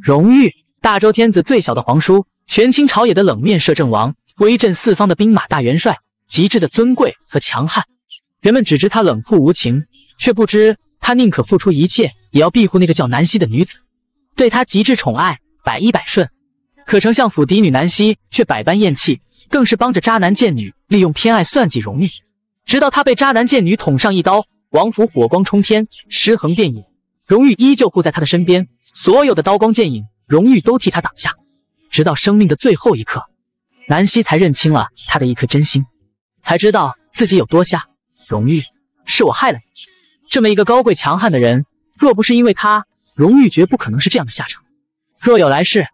荣誉，大周天子最小的皇叔，权倾朝野的冷面摄政王，威震四方的兵马大元帅，极致的尊贵和强悍。人们只知他冷酷无情，却不知他宁可付出一切也要庇护那个叫南希的女子，对他极致宠爱，百依百顺。可丞相府嫡女南希却百般厌弃，更是帮着渣男贱女利用偏爱算计荣誉，直到他被渣男贱女捅上一刀，王府火光冲天，尸横遍野。荣誉依旧护在他的身边，所有的刀光剑影，荣誉都替他挡下，直到生命的最后一刻，南希才认清了他的一颗真心，才知道自己有多瞎。荣誉，是我害了你，这么一个高贵强悍的人，若不是因为他，荣誉绝不可能是这样的下场。若有来世，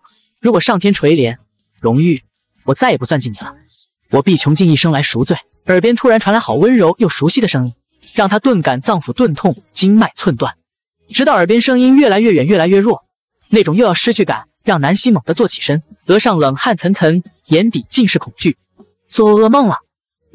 如果上天垂怜，荣誉，我再也不算计你了，我必穷尽一生来赎罪。耳边突然传来好温柔又熟悉的声音，让他顿感脏腑钝痛，经脉寸断。直到耳边声音越来越远，越来越弱，那种又要失去感让南希猛地坐起身，额上冷汗涔涔，眼底尽是恐惧。做噩梦了。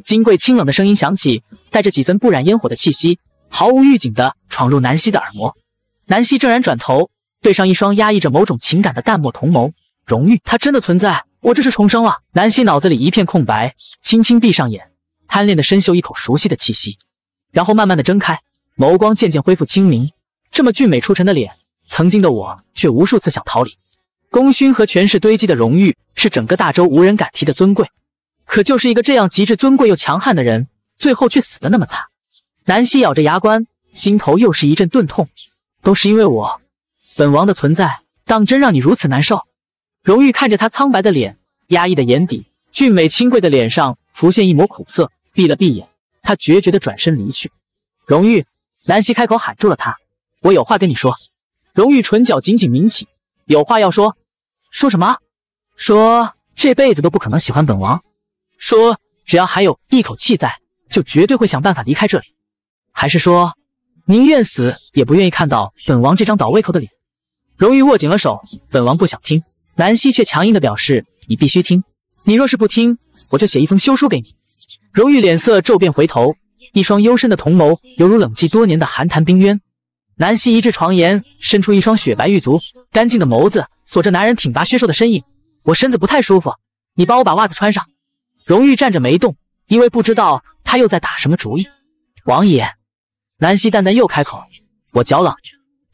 金贵清冷的声音响起，带着几分不染烟火的气息，毫无预警地闯入南希的耳膜。南希骤然转头，对上一双压抑着某种情感的淡漠同眸。荣誉，他真的存在？我这是重生了？南希脑子里一片空白，轻轻闭上眼，贪恋的深嗅一口熟悉的气息，然后慢慢的睁开，眸光渐渐恢复清明。这么俊美出尘的脸，曾经的我却无数次想逃离。功勋和权势堆积的荣誉，是整个大周无人敢提的尊贵。可就是一个这样极致尊贵又强悍的人，最后却死的那么惨。南希咬着牙关，心头又是一阵钝痛。都是因为我，本王的存在，当真让你如此难受？荣誉看着他苍白的脸，压抑的眼底，俊美清贵的脸上浮现一抹苦涩，闭了闭眼，他决绝的转身离去。荣誉，南希开口喊住了他。我有话跟你说，荣玉唇角紧紧抿起，有话要说，说什么？说这辈子都不可能喜欢本王，说只要还有一口气在，就绝对会想办法离开这里，还是说宁愿死也不愿意看到本王这张倒胃口的脸？荣玉握紧了手，本王不想听，南希却强硬的表示你必须听，你若是不听，我就写一封休书给你。荣誉脸色骤变，回头，一双幽深的瞳眸犹如冷寂多年的寒潭冰渊。南希一掷床沿，伸出一双雪白玉足，干净的眸子锁着男人挺拔削瘦的身影。我身子不太舒服，你帮我把袜子穿上。荣玉站着没动，因为不知道他又在打什么主意。王爷，南希淡淡又开口：“我脚冷。”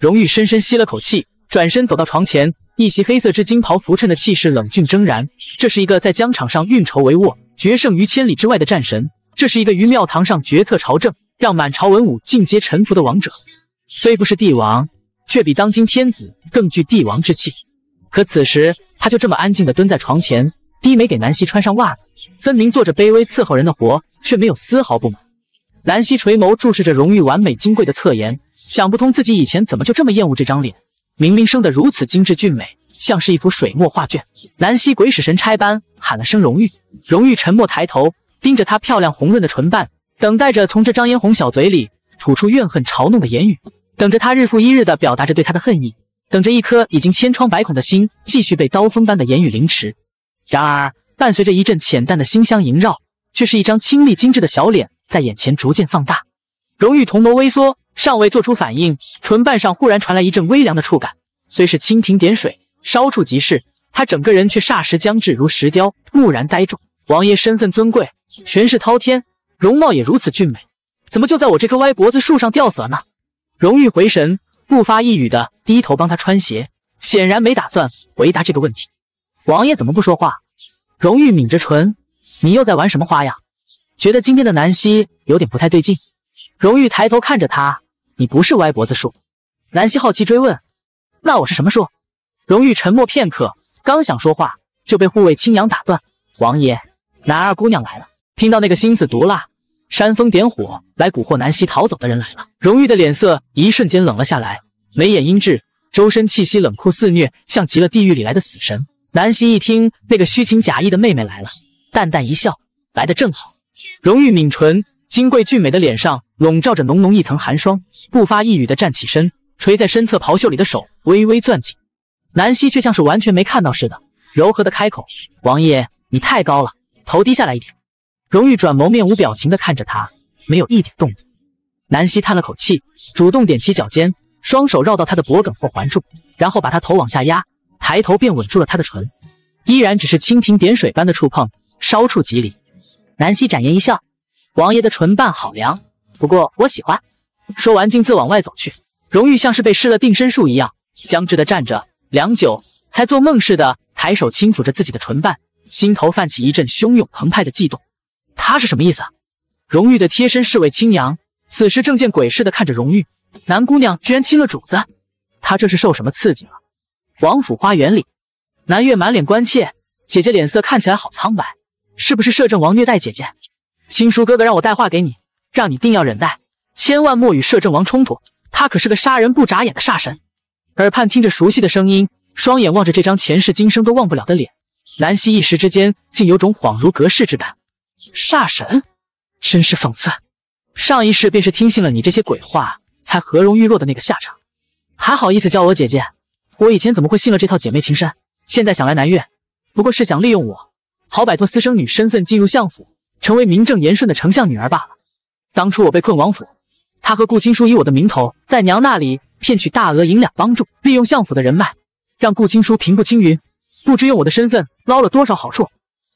荣玉深深吸了口气，转身走到床前，一袭黑色织金袍浮衬的气势冷峻峥然。这是一个在疆场上运筹帷幄、决胜于千里之外的战神；这是一个于庙堂上决策朝政、让满朝文武尽皆臣服的王者。虽不是帝王，却比当今天子更具帝王之气。可此时，他就这么安静地蹲在床前，低眉给南希穿上袜子，分明做着卑微伺候人的活，却没有丝毫不满。南希垂眸注视着荣玉完美金贵的侧颜，想不通自己以前怎么就这么厌恶这张脸，明明生得如此精致俊美，像是一幅水墨画卷。南希鬼使神差般喊了声“荣玉”，荣玉沉默抬头，盯着她漂亮红润的唇瓣，等待着从这张嫣红小嘴里。吐出怨恨嘲弄的言语，等着他日复一日的表达着对他的恨意，等着一颗已经千疮百孔的心继续被刀锋般的言语凌迟。然而，伴随着一阵浅淡的馨香萦绕，却是一张清丽精致的小脸在眼前逐渐放大。荣誉瞳眸微缩，尚未做出反应，唇瓣上忽然传来一阵微凉的触感，虽是蜻蜓点水，稍触即逝，他整个人却霎时僵滞如石雕，木然呆住。王爷身份尊贵，权势滔天，容貌也如此俊美。怎么就在我这棵歪脖子树上吊死了呢？荣玉回神，不发一语的低头帮他穿鞋，显然没打算回答这个问题。王爷怎么不说话？荣玉抿着唇，你又在玩什么花样？觉得今天的南希有点不太对劲。荣玉抬头看着他，你不是歪脖子树。南希好奇追问，那我是什么树？荣玉沉默片刻，刚想说话，就被护卫青阳打断。王爷，南二姑娘来了。听到那个心思毒辣。煽风点火来蛊惑南希逃走的人来了，荣玉的脸色一瞬间冷了下来，眉眼阴鸷，周身气息冷酷肆虐，像极了地狱里来的死神。南希一听那个虚情假意的妹妹来了，淡淡一笑，来的正好。荣玉抿唇，金贵俊美的脸上笼罩着浓浓一层寒霜，不发一语的站起身，垂在身侧袍袖里的手微微攥紧。南希却像是完全没看到似的，柔和的开口：“王爷，你太高了，头低下来一点。”荣玉转眸，面无表情地看着他，没有一点动作。南希叹了口气，主动踮起脚尖，双手绕到他的脖梗后环住，然后把他头往下压，抬头便吻住了他的唇，依然只是蜻蜓点水般的触碰，稍触即离。南希展颜一笑：“王爷的唇瓣好凉，不过我喜欢。”说完径自往外走去。荣玉像是被施了定身术一样僵直的站着，良久才做梦似的抬手轻抚着自己的唇瓣，心头泛起一阵汹涌澎湃的悸动。他是什么意思？荣玉的贴身侍卫青阳，此时正见鬼似的看着荣玉，南姑娘居然亲了主子，他这是受什么刺激了？王府花园里，南月满脸关切，姐姐脸色看起来好苍白，是不是摄政王虐待姐姐？青叔哥哥让我带话给你，让你定要忍耐，千万莫与摄政王冲突，他可是个杀人不眨眼的煞神。耳畔听着熟悉的声音，双眼望着这张前世今生都忘不了的脸，南希一时之间竟有种恍如隔世之感。煞神，真是讽刺！上一世便是听信了你这些鬼话，才和容玉落的那个下场，还好意思叫我姐姐？我以前怎么会信了这套姐妹情深？现在想来南岳，不过是想利用我，好摆脱私生女身份，进入相府，成为名正言顺的丞相女儿罢了。当初我被困王府，他和顾青书以我的名头，在娘那里骗取大额银两帮助，利用相府的人脉，让顾青书平步青云，不知用我的身份捞了多少好处，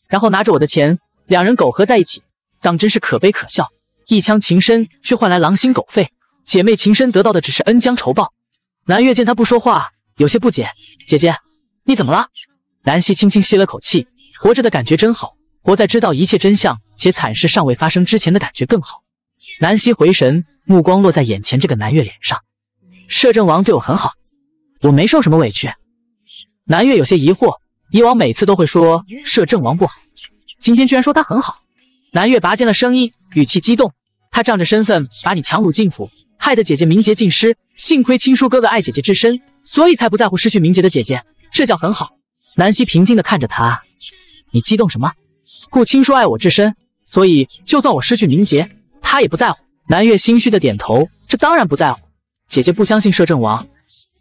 然后拿着我的钱。两人苟合在一起，当真是可悲可笑。一腔情深，却换来狼心狗肺；姐妹情深，得到的只是恩将仇报。南月见他不说话，有些不解：“姐姐，你怎么了？”南希轻轻吸了口气，活着的感觉真好。活在知道一切真相且惨事尚未发生之前的感觉更好。南希回神，目光落在眼前这个南月脸上：“摄政王对我很好，我没受什么委屈。”南月有些疑惑，以往每次都会说摄政王不好。今天居然说他很好，南越拔尖了声音，语气激动。他仗着身份把你强掳进府，害得姐姐名节尽失。幸亏亲叔哥哥爱姐姐至深，所以才不在乎失去名节的姐姐。这叫很好。南希平静地看着他，你激动什么？顾青叔爱我至深，所以就算我失去名节，他也不在乎。南越心虚的点头，这当然不在乎。姐姐不相信摄政王，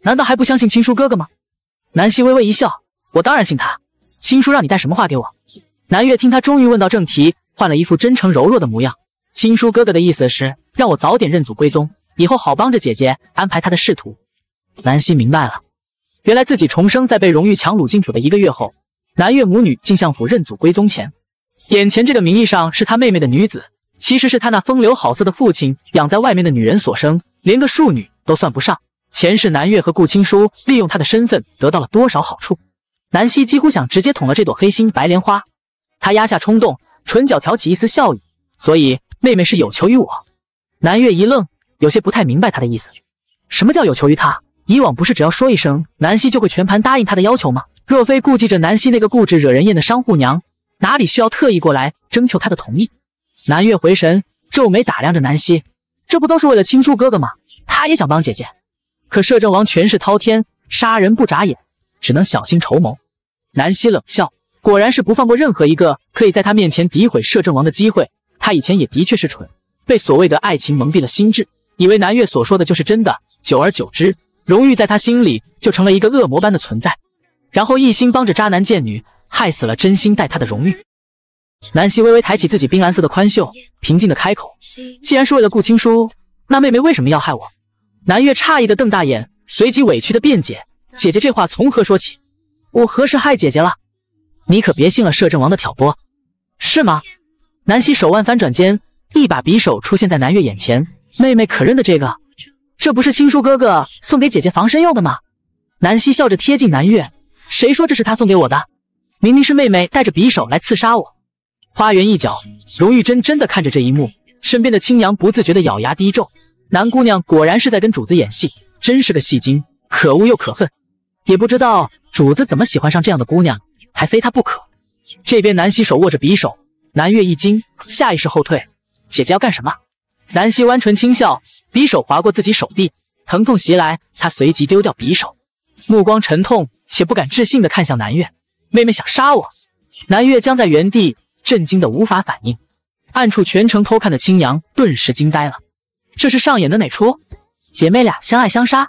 难道还不相信亲叔哥哥吗？南希微微一笑，我当然信他。亲叔让你带什么话给我？南月听他终于问到正题，换了一副真诚柔弱的模样。青书哥哥的意思是让我早点认祖归宗，以后好帮着姐姐安排她的仕途。南希明白了，原来自己重生在被荣誉强掳进府的一个月后，南越母女进相府认祖归宗前，眼前这个名义上是他妹妹的女子，其实是他那风流好色的父亲养在外面的女人所生，连个庶女都算不上。前世南越和顾青书利用他的身份得到了多少好处？南希几乎想直接捅了这朵黑心白莲花。他压下冲动，唇角挑起一丝笑意。所以妹妹是有求于我。南月一愣，有些不太明白他的意思。什么叫有求于他？以往不是只要说一声，南希就会全盘答应他的要求吗？若非顾忌着南希那个固执惹人厌的商户娘，哪里需要特意过来征求他的同意？南月回神，皱眉打量着南希，这不都是为了亲叔哥哥吗？他也想帮姐姐，可摄政王权势滔天，杀人不眨眼，只能小心筹谋。南希冷笑。果然是不放过任何一个可以在他面前诋毁摄政王的机会。他以前也的确是蠢，被所谓的爱情蒙蔽了心智，以为南越所说的就是真的。久而久之，荣誉在他心里就成了一个恶魔般的存在，然后一心帮着渣男贱女，害死了真心待他的荣誉。南希微微抬起自己冰蓝色的宽袖，平静的开口：“既然是为了顾青书，那妹妹为什么要害我？”南越诧异的瞪大眼，随即委屈的辩解：“姐姐这话从何说起？我何时害姐姐了？”你可别信了摄政王的挑拨，是吗？南希手腕翻转间，一把匕首出现在南越眼前。妹妹可认得这个？这不是青叔哥哥送给姐姐防身用的吗？南希笑着贴近南越，谁说这是他送给我的？明明是妹妹带着匕首来刺杀我。花园一角，荣玉珍真的看着这一幕，身边的青阳不自觉的咬牙低咒：南姑娘果然是在跟主子演戏，真是个戏精，可恶又可恨。也不知道主子怎么喜欢上这样的姑娘。还非他不可。这边南希手握着匕首，南月一惊，下意识后退。姐姐要干什么？南希弯唇轻笑，匕首划过自己手臂，疼痛袭来，她随即丢掉匕首，目光沉痛且不敢置信的看向南月。妹妹想杀我？南月僵在原地，震惊的无法反应。暗处全程偷看的青阳顿时惊呆了，这是上演的哪出？姐妹俩相爱相杀？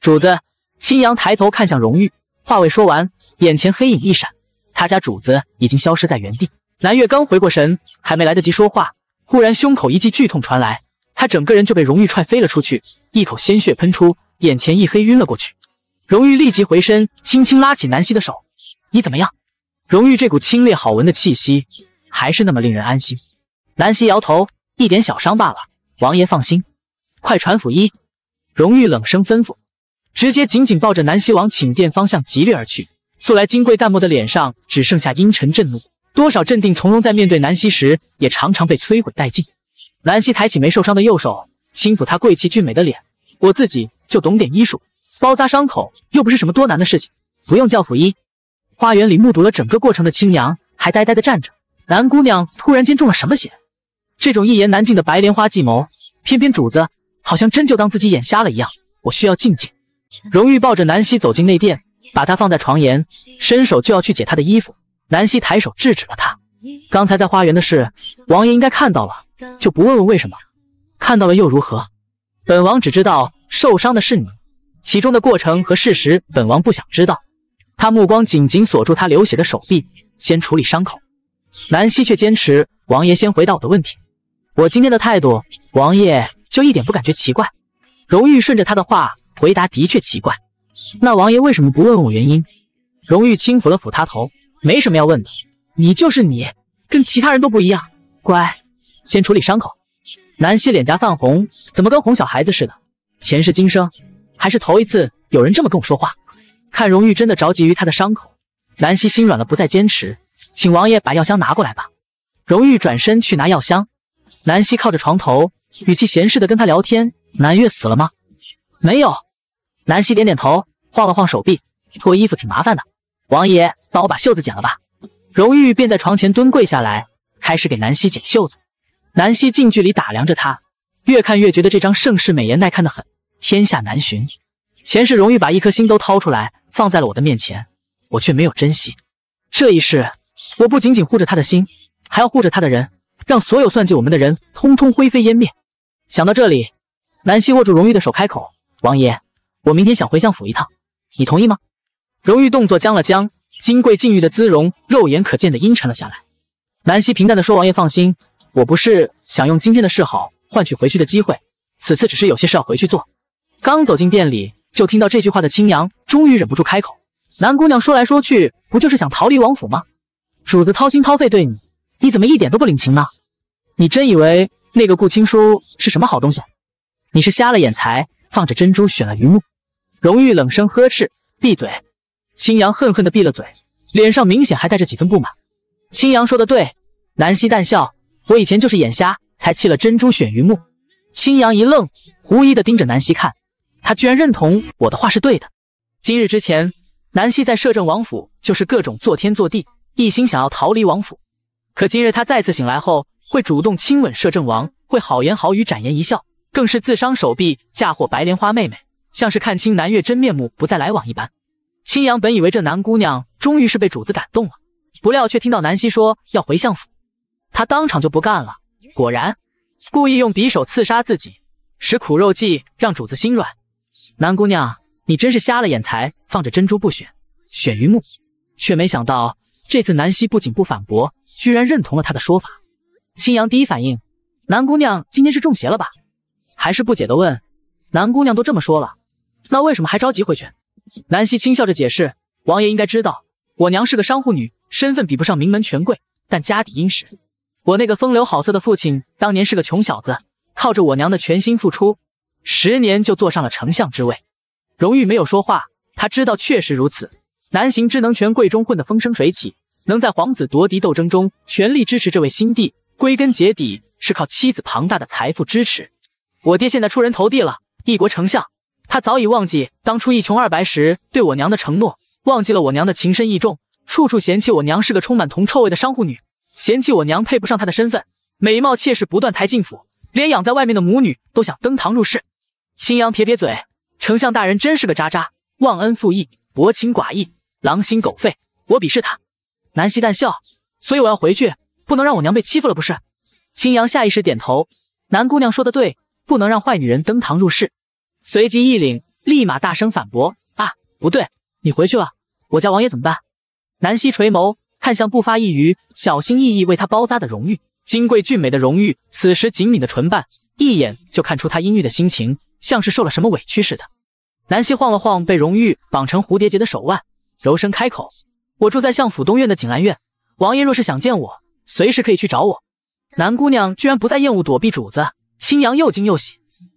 主子，青阳抬头看向荣玉。话未说完，眼前黑影一闪，他家主子已经消失在原地。南月刚回过神，还没来得及说话，忽然胸口一记剧痛传来，他整个人就被荣誉踹飞了出去，一口鲜血喷出，眼前一黑，晕了过去。荣誉立即回身，轻轻拉起南希的手：“你怎么样？”荣誉这股清冽好闻的气息，还是那么令人安心。南希摇头：“一点小伤罢了，王爷放心。”快传府医！荣誉冷声吩咐。直接紧紧抱着南希往寝殿方向急掠而去。素来金贵淡漠的脸上只剩下阴沉震怒，多少镇定从容在面对南希时也常常被摧毁殆尽。南希抬起没受伤的右手，轻抚他贵气俊美的脸：“我自己就懂点医术，包扎伤口又不是什么多难的事情，不用叫府医。”花园里目睹了整个过程的青娘还呆呆的站着。南姑娘突然间中了什么邪？这种一言难尽的白莲花计谋，偏偏主子好像真就当自己眼瞎了一样。我需要静静。荣誉抱着南希走进内殿，把她放在床沿，伸手就要去解她的衣服。南希抬手制止了他。刚才在花园的事，王爷应该看到了，就不问问为什么？看到了又如何？本王只知道受伤的是你，其中的过程和事实，本王不想知道。他目光紧紧锁住他流血的手臂，先处理伤口。南希却坚持，王爷先回答我的问题。我今天的态度，王爷就一点不感觉奇怪。荣誉顺着他的话回答，的确奇怪。那王爷为什么不问我原因？荣誉轻抚了抚他头，没什么要问的，你就是你，跟其他人都不一样。乖，先处理伤口。南希脸颊泛红，怎么跟哄小孩子似的？前世今生还是头一次有人这么跟我说话。看荣誉真的着急于他的伤口，南希心软了，不再坚持，请王爷把药箱拿过来吧。荣誉转身去拿药箱，南希靠着床头，语气闲适的跟他聊天。南月死了吗？没有。南希点点头，晃了晃手臂，脱衣服挺麻烦的。王爷，帮我把袖子剪了吧。荣誉便在床前蹲跪下来，开始给南希剪袖子。南希近距离打量着他，越看越觉得这张盛世美颜耐看的很，天下难寻。前世荣誉把一颗心都掏出来放在了我的面前，我却没有珍惜。这一世，我不仅仅护着他的心，还要护着他的人，让所有算计我们的人通通灰飞烟灭。想到这里。南希握住荣玉的手，开口：“王爷，我明天想回相府一趟，你同意吗？”荣玉动作僵了僵，金贵禁欲的姿容肉眼可见的阴沉了下来。南希平淡的说：“王爷放心，我不是想用今天的示好换取回去的机会，此次只是有些事要回去做。”刚走进店里就听到这句话的青扬，终于忍不住开口：“南姑娘说来说去，不就是想逃离王府吗？主子掏心掏肺对你，你怎么一点都不领情呢？你真以为那个顾青书是什么好东西？”你是瞎了眼才放着珍珠选了榆木？荣誉冷声呵斥：“闭嘴！”青阳恨恨的闭了嘴，脸上明显还带着几分不满。青阳说的对，南希淡笑：“我以前就是眼瞎，才弃了珍珠选榆木。”青阳一愣，狐疑的盯着南希看，他居然认同我的话是对的。今日之前，南希在摄政王府就是各种作天作地，一心想要逃离王府。可今日他再次醒来后，会主动亲吻摄政王，会好言好语展颜一笑。更是自伤手臂，嫁祸白莲花妹妹，像是看清南岳真面目，不再来往一般。青阳本以为这南姑娘终于是被主子感动了，不料却听到南希说要回相府，他当场就不干了。果然，故意用匕首刺杀自己，使苦肉计，让主子心软。南姑娘，你真是瞎了眼，才放着珍珠不选，选榆木。却没想到这次南希不仅不反驳，居然认同了他的说法。青阳第一反应，南姑娘今天是中邪了吧？还是不解的问：“南姑娘都这么说了，那为什么还着急回去？”南希轻笑着解释：“王爷应该知道，我娘是个商户女，身份比不上名门权贵，但家底殷实。我那个风流好色的父亲，当年是个穷小子，靠着我娘的全心付出，十年就坐上了丞相之位。荣玉没有说话，他知道确实如此。南行之能权贵中混得风生水起，能在皇子夺嫡斗争中全力支持这位新帝，归根结底是靠妻子庞大的财富支持。”我爹现在出人头地了，一国丞相。他早已忘记当初一穷二白时对我娘的承诺，忘记了我娘的情深意重，处处嫌弃我娘是个充满铜臭味的商户女，嫌弃我娘配不上他的身份，美貌妾室不断抬进府，连养在外面的母女都想登堂入室。青阳撇撇嘴：“丞相大人真是个渣渣，忘恩负义，薄情寡义，狼心狗肺，我鄙视他。”南希淡笑：“所以我要回去，不能让我娘被欺负了，不是？”青阳下意识点头：“南姑娘说的对。”不能让坏女人登堂入室。随即一领，立马大声反驳：“啊，不对！你回去了，我家王爷怎么办？”南希垂眸看向不发一语、小心翼翼为他包扎的荣誉，金贵俊美的荣誉，此时紧抿的唇瓣，一眼就看出他阴郁的心情，像是受了什么委屈似的。南希晃了晃被荣誉绑成蝴蝶结的手腕，柔声开口：“我住在相府东院的景兰院，王爷若是想见我，随时可以去找我。”南姑娘居然不再厌恶躲避主子。青阳又惊又喜，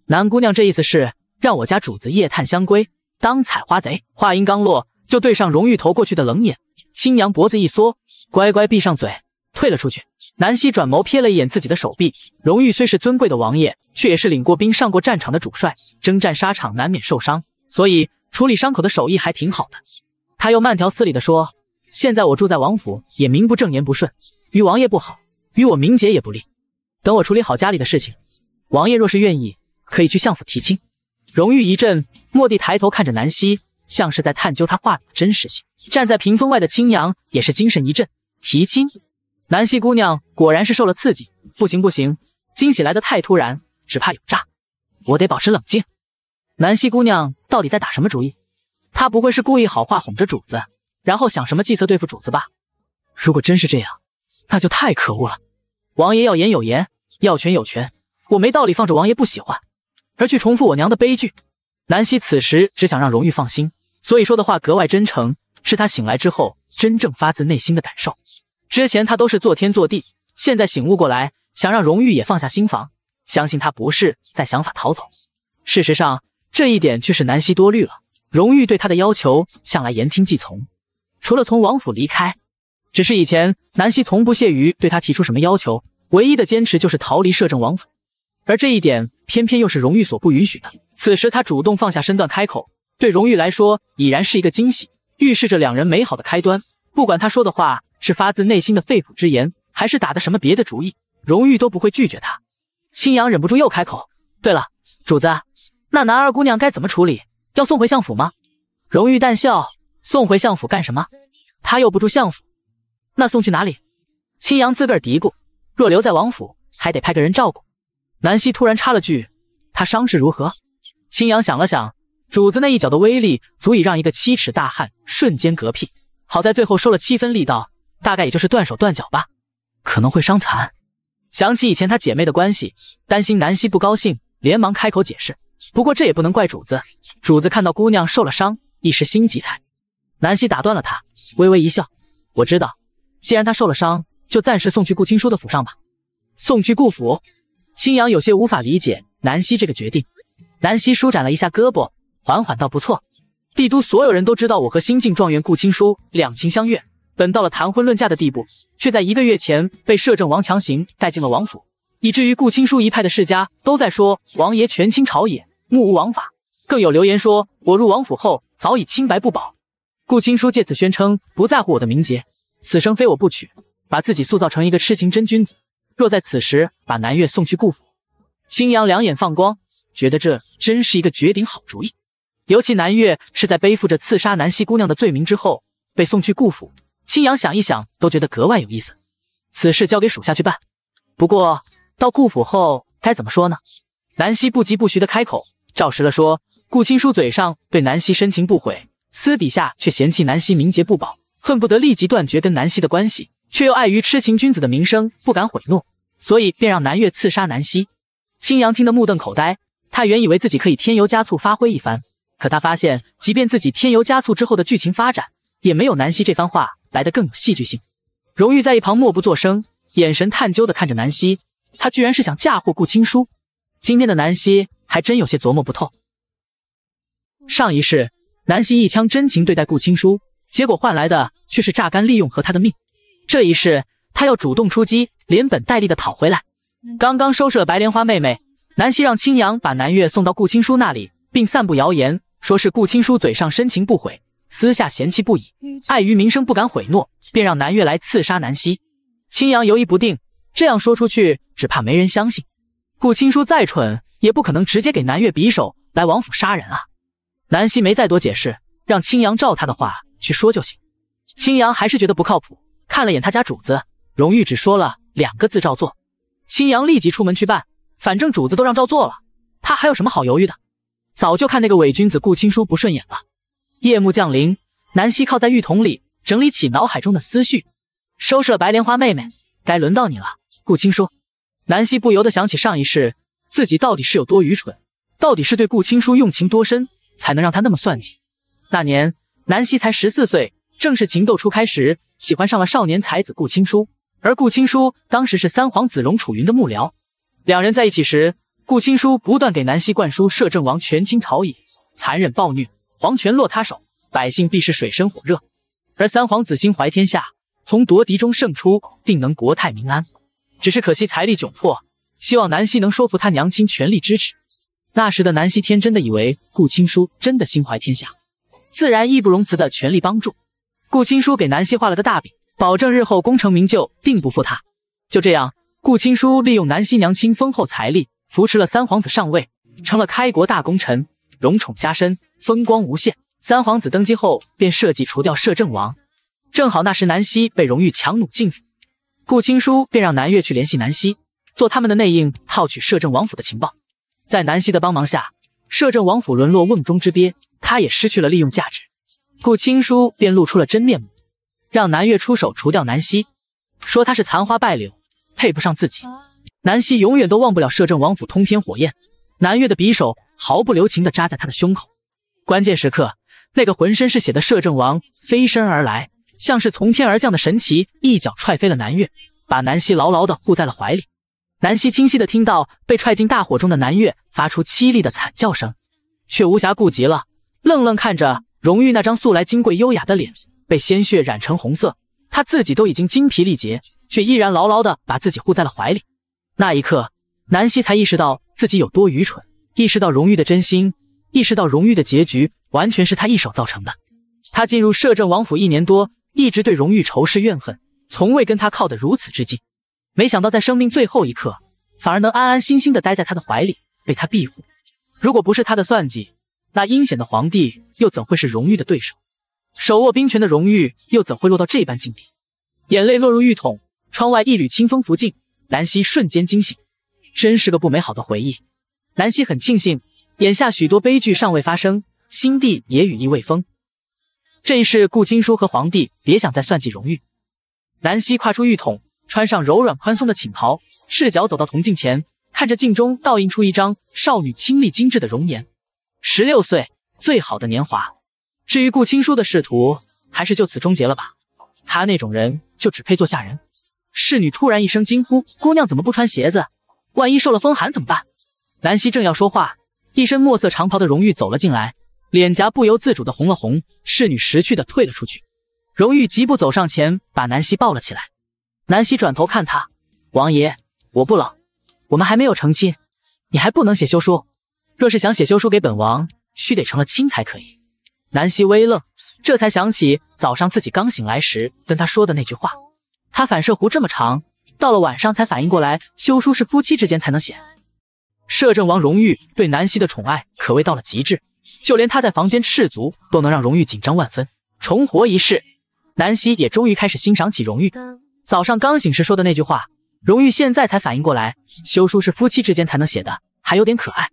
南姑娘这意思是让我家主子夜探香闺，当采花贼。话音刚落，就对上荣玉投过去的冷眼。青阳脖子一缩，乖乖闭上嘴，退了出去。南希转眸瞥了一眼自己的手臂，荣玉虽是尊贵的王爷，却也是领过兵、上过战场的主帅，征战沙场难免受伤，所以处理伤口的手艺还挺好的。他又慢条斯理地说：“现在我住在王府，也名不正言不顺，与王爷不好，与我明杰也不利。等我处理好家里的事情。”王爷若是愿意，可以去相府提亲。荣玉一震，蓦地抬头看着南希，像是在探究他话的真实性。站在屏风外的青阳也是精神一振。提亲，南希姑娘果然是受了刺激。不行不行，惊喜来得太突然，只怕有诈。我得保持冷静。南希姑娘到底在打什么主意？她不会是故意好话哄着主子，然后想什么计策对付主子吧？如果真是这样，那就太可恶了。王爷要言有言，要权有权。我没道理放着王爷不喜欢，而去重复我娘的悲剧。南希此时只想让荣誉放心，所以说的话格外真诚，是他醒来之后真正发自内心的感受。之前他都是做天做地，现在醒悟过来，想让荣誉也放下心防，相信他不是在想法逃走。事实上，这一点却是南希多虑了。荣誉对他的要求向来言听计从，除了从王府离开，只是以前南希从不屑于对他提出什么要求，唯一的坚持就是逃离摄政王府。而这一点偏偏又是荣誉所不允许的。此时他主动放下身段开口，对荣誉来说已然是一个惊喜，预示着两人美好的开端。不管他说的话是发自内心的肺腑之言，还是打的什么别的主意，荣誉都不会拒绝他。青阳忍不住又开口：“对了，主子，那男二姑娘该怎么处理？要送回相府吗？”荣誉淡笑：“送回相府干什么？他又不住相府，那送去哪里？”青阳自个儿嘀咕：“若留在王府，还得派个人照顾。”南希突然插了句：“他伤势如何？”青阳想了想，主子那一脚的威力足以让一个七尺大汉瞬间嗝屁，好在最后收了七分力道，大概也就是断手断脚吧，可能会伤残。想起以前他姐妹的关系，担心南希不高兴，连忙开口解释。不过这也不能怪主子，主子看到姑娘受了伤，一时心急才……南希打断了他，微微一笑：“我知道，既然他受了伤，就暂时送去顾青书的府上吧，送去顾府。”青阳有些无法理解南希这个决定。南希舒展了一下胳膊，缓缓道：“不错，帝都所有人都知道我和新晋状元顾青书两情相悦，本到了谈婚论嫁的地步，却在一个月前被摄政王强行带进了王府，以至于顾青书一派的世家都在说王爷权倾朝野，目无王法。更有流言说我入王府后早已清白不保。顾青书借此宣称不在乎我的名节，此生非我不娶，把自己塑造成一个痴情真君子。”若在此时把南岳送去顾府，青阳两眼放光，觉得这真是一个绝顶好主意。尤其南岳是在背负着刺杀南溪姑娘的罪名之后被送去顾府，青阳想一想都觉得格外有意思。此事交给属下去办。不过到顾府后该怎么说呢？南溪不疾不徐的开口，照实了说。顾青书嘴上对南溪深情不悔，私底下却嫌弃南溪名节不保，恨不得立即断绝跟南溪的关系。却又碍于痴情君子的名声，不敢毁诺，所以便让南越刺杀南希。青阳听得目瞪口呆，他原以为自己可以添油加醋发挥一番，可他发现，即便自己添油加醋之后的剧情发展，也没有南希这番话来得更有戏剧性。荣誉在一旁默不作声，眼神探究地看着南希，他居然是想嫁祸顾青书。今天的南希还真有些琢磨不透。上一世，南希一腔真情对待顾青书，结果换来的却是榨干利用和他的命。这一世，他要主动出击，连本带利的讨回来。刚刚收拾了白莲花妹妹南希，让青阳把南月送到顾青书那里，并散布谣言，说是顾青书嘴上深情不悔，私下嫌弃不已，碍于名声不敢毁诺，便让南月来刺杀南希。青阳犹疑不定，这样说出去，只怕没人相信。顾青书再蠢，也不可能直接给南月匕首来王府杀人啊。南希没再多解释，让青阳照他的话去说就行。青阳还是觉得不靠谱。看了眼他家主子荣玉，只说了两个字：“照做。”青阳立即出门去办，反正主子都让照做了，他还有什么好犹豫的？早就看那个伪君子顾青书不顺眼了。夜幕降临，南希靠在浴桶里，整理起脑海中的思绪。收拾了白莲花妹妹，该轮到你了，顾青书。南希不由得想起上一世自己到底是有多愚蠢，到底是对顾青书用情多深，才能让他那么算计？那年南希才十四岁，正是情窦初开时。喜欢上了少年才子顾青书，而顾青书当时是三皇子荣楚云的幕僚。两人在一起时，顾青书不断给南希灌输摄政王权倾朝野，残忍暴虐，皇权落他手，百姓必是水深火热。而三皇子心怀天下，从夺嫡中胜出，定能国泰民安。只是可惜财力窘迫，希望南希能说服他娘亲全力支持。那时的南希天真的以为顾青书真的心怀天下，自然义不容辞的全力帮助。顾青书给南希画了个大饼，保证日后功成名就，定不负他。就这样，顾青书利用南希娘亲丰厚财力，扶持了三皇子上位，成了开国大功臣，荣宠加身，风光无限。三皇子登基后，便设计除掉摄政王。正好那时南希被荣誉强弩进府，顾青书便让南岳去联系南希，做他们的内应，套取摄政王府的情报。在南希的帮忙下，摄政王府沦落瓮中之鳖，他也失去了利用价值。顾青书便露出了真面目，让南月出手除掉南希，说他是残花败柳，配不上自己。南希永远都忘不了摄政王府通天火焰，南月的匕首毫不留情的扎在他的胸口。关键时刻，那个浑身是血的摄政王飞身而来，像是从天而降的神奇，一脚踹飞了南月，把南希牢牢的护在了怀里。南希清晰的听到被踹进大火中的南月发出凄厉的惨叫声，却无暇顾及了，愣愣看着。荣誉那张素来金贵优雅的脸被鲜血染成红色，他自己都已经精疲力竭，却依然牢牢的把自己护在了怀里。那一刻，南希才意识到自己有多愚蠢，意识到荣誉的真心，意识到荣誉的结局完全是他一手造成的。他进入摄政王府一年多，一直对荣誉仇视怨恨，从未跟他靠得如此之近。没想到在生命最后一刻，反而能安安心心的待在他的怀里，被他庇护。如果不是他的算计。那阴险的皇帝又怎会是荣誉的对手？手握兵权的荣誉又怎会落到这般境地？眼泪落入浴桶，窗外一缕清风拂进，兰溪瞬间惊醒。真是个不美好的回忆。兰溪很庆幸，眼下许多悲剧尚未发生，心地也羽翼未丰。这一世，顾青书和皇帝别想再算计荣誉。兰溪跨出浴桶，穿上柔软宽松的寝袍，赤脚走到铜镜前，看着镜中倒映出一张少女清丽精致的容颜。十六岁，最好的年华。至于顾青书的仕途，还是就此终结了吧。他那种人，就只配做下人。侍女突然一声惊呼：“姑娘怎么不穿鞋子？万一受了风寒怎么办？”南希正要说话，一身墨色长袍的荣誉走了进来，脸颊不由自主的红了红。侍女识趣的退了出去。荣誉急步走上前，把南希抱了起来。南希转头看他：“王爷，我不冷。我们还没有成亲，你还不能写休书。”若是想写休书给本王，须得成了亲才可以。南希微愣，这才想起早上自己刚醒来时跟他说的那句话。他反射弧这么长，到了晚上才反应过来，休书是夫妻之间才能写。摄政王荣誉对南希的宠爱可谓到了极致，就连他在房间赤足都能让荣誉紧张万分。重活一世，南希也终于开始欣赏起荣誉。早上刚醒时说的那句话，荣誉现在才反应过来，休书是夫妻之间才能写的，还有点可爱。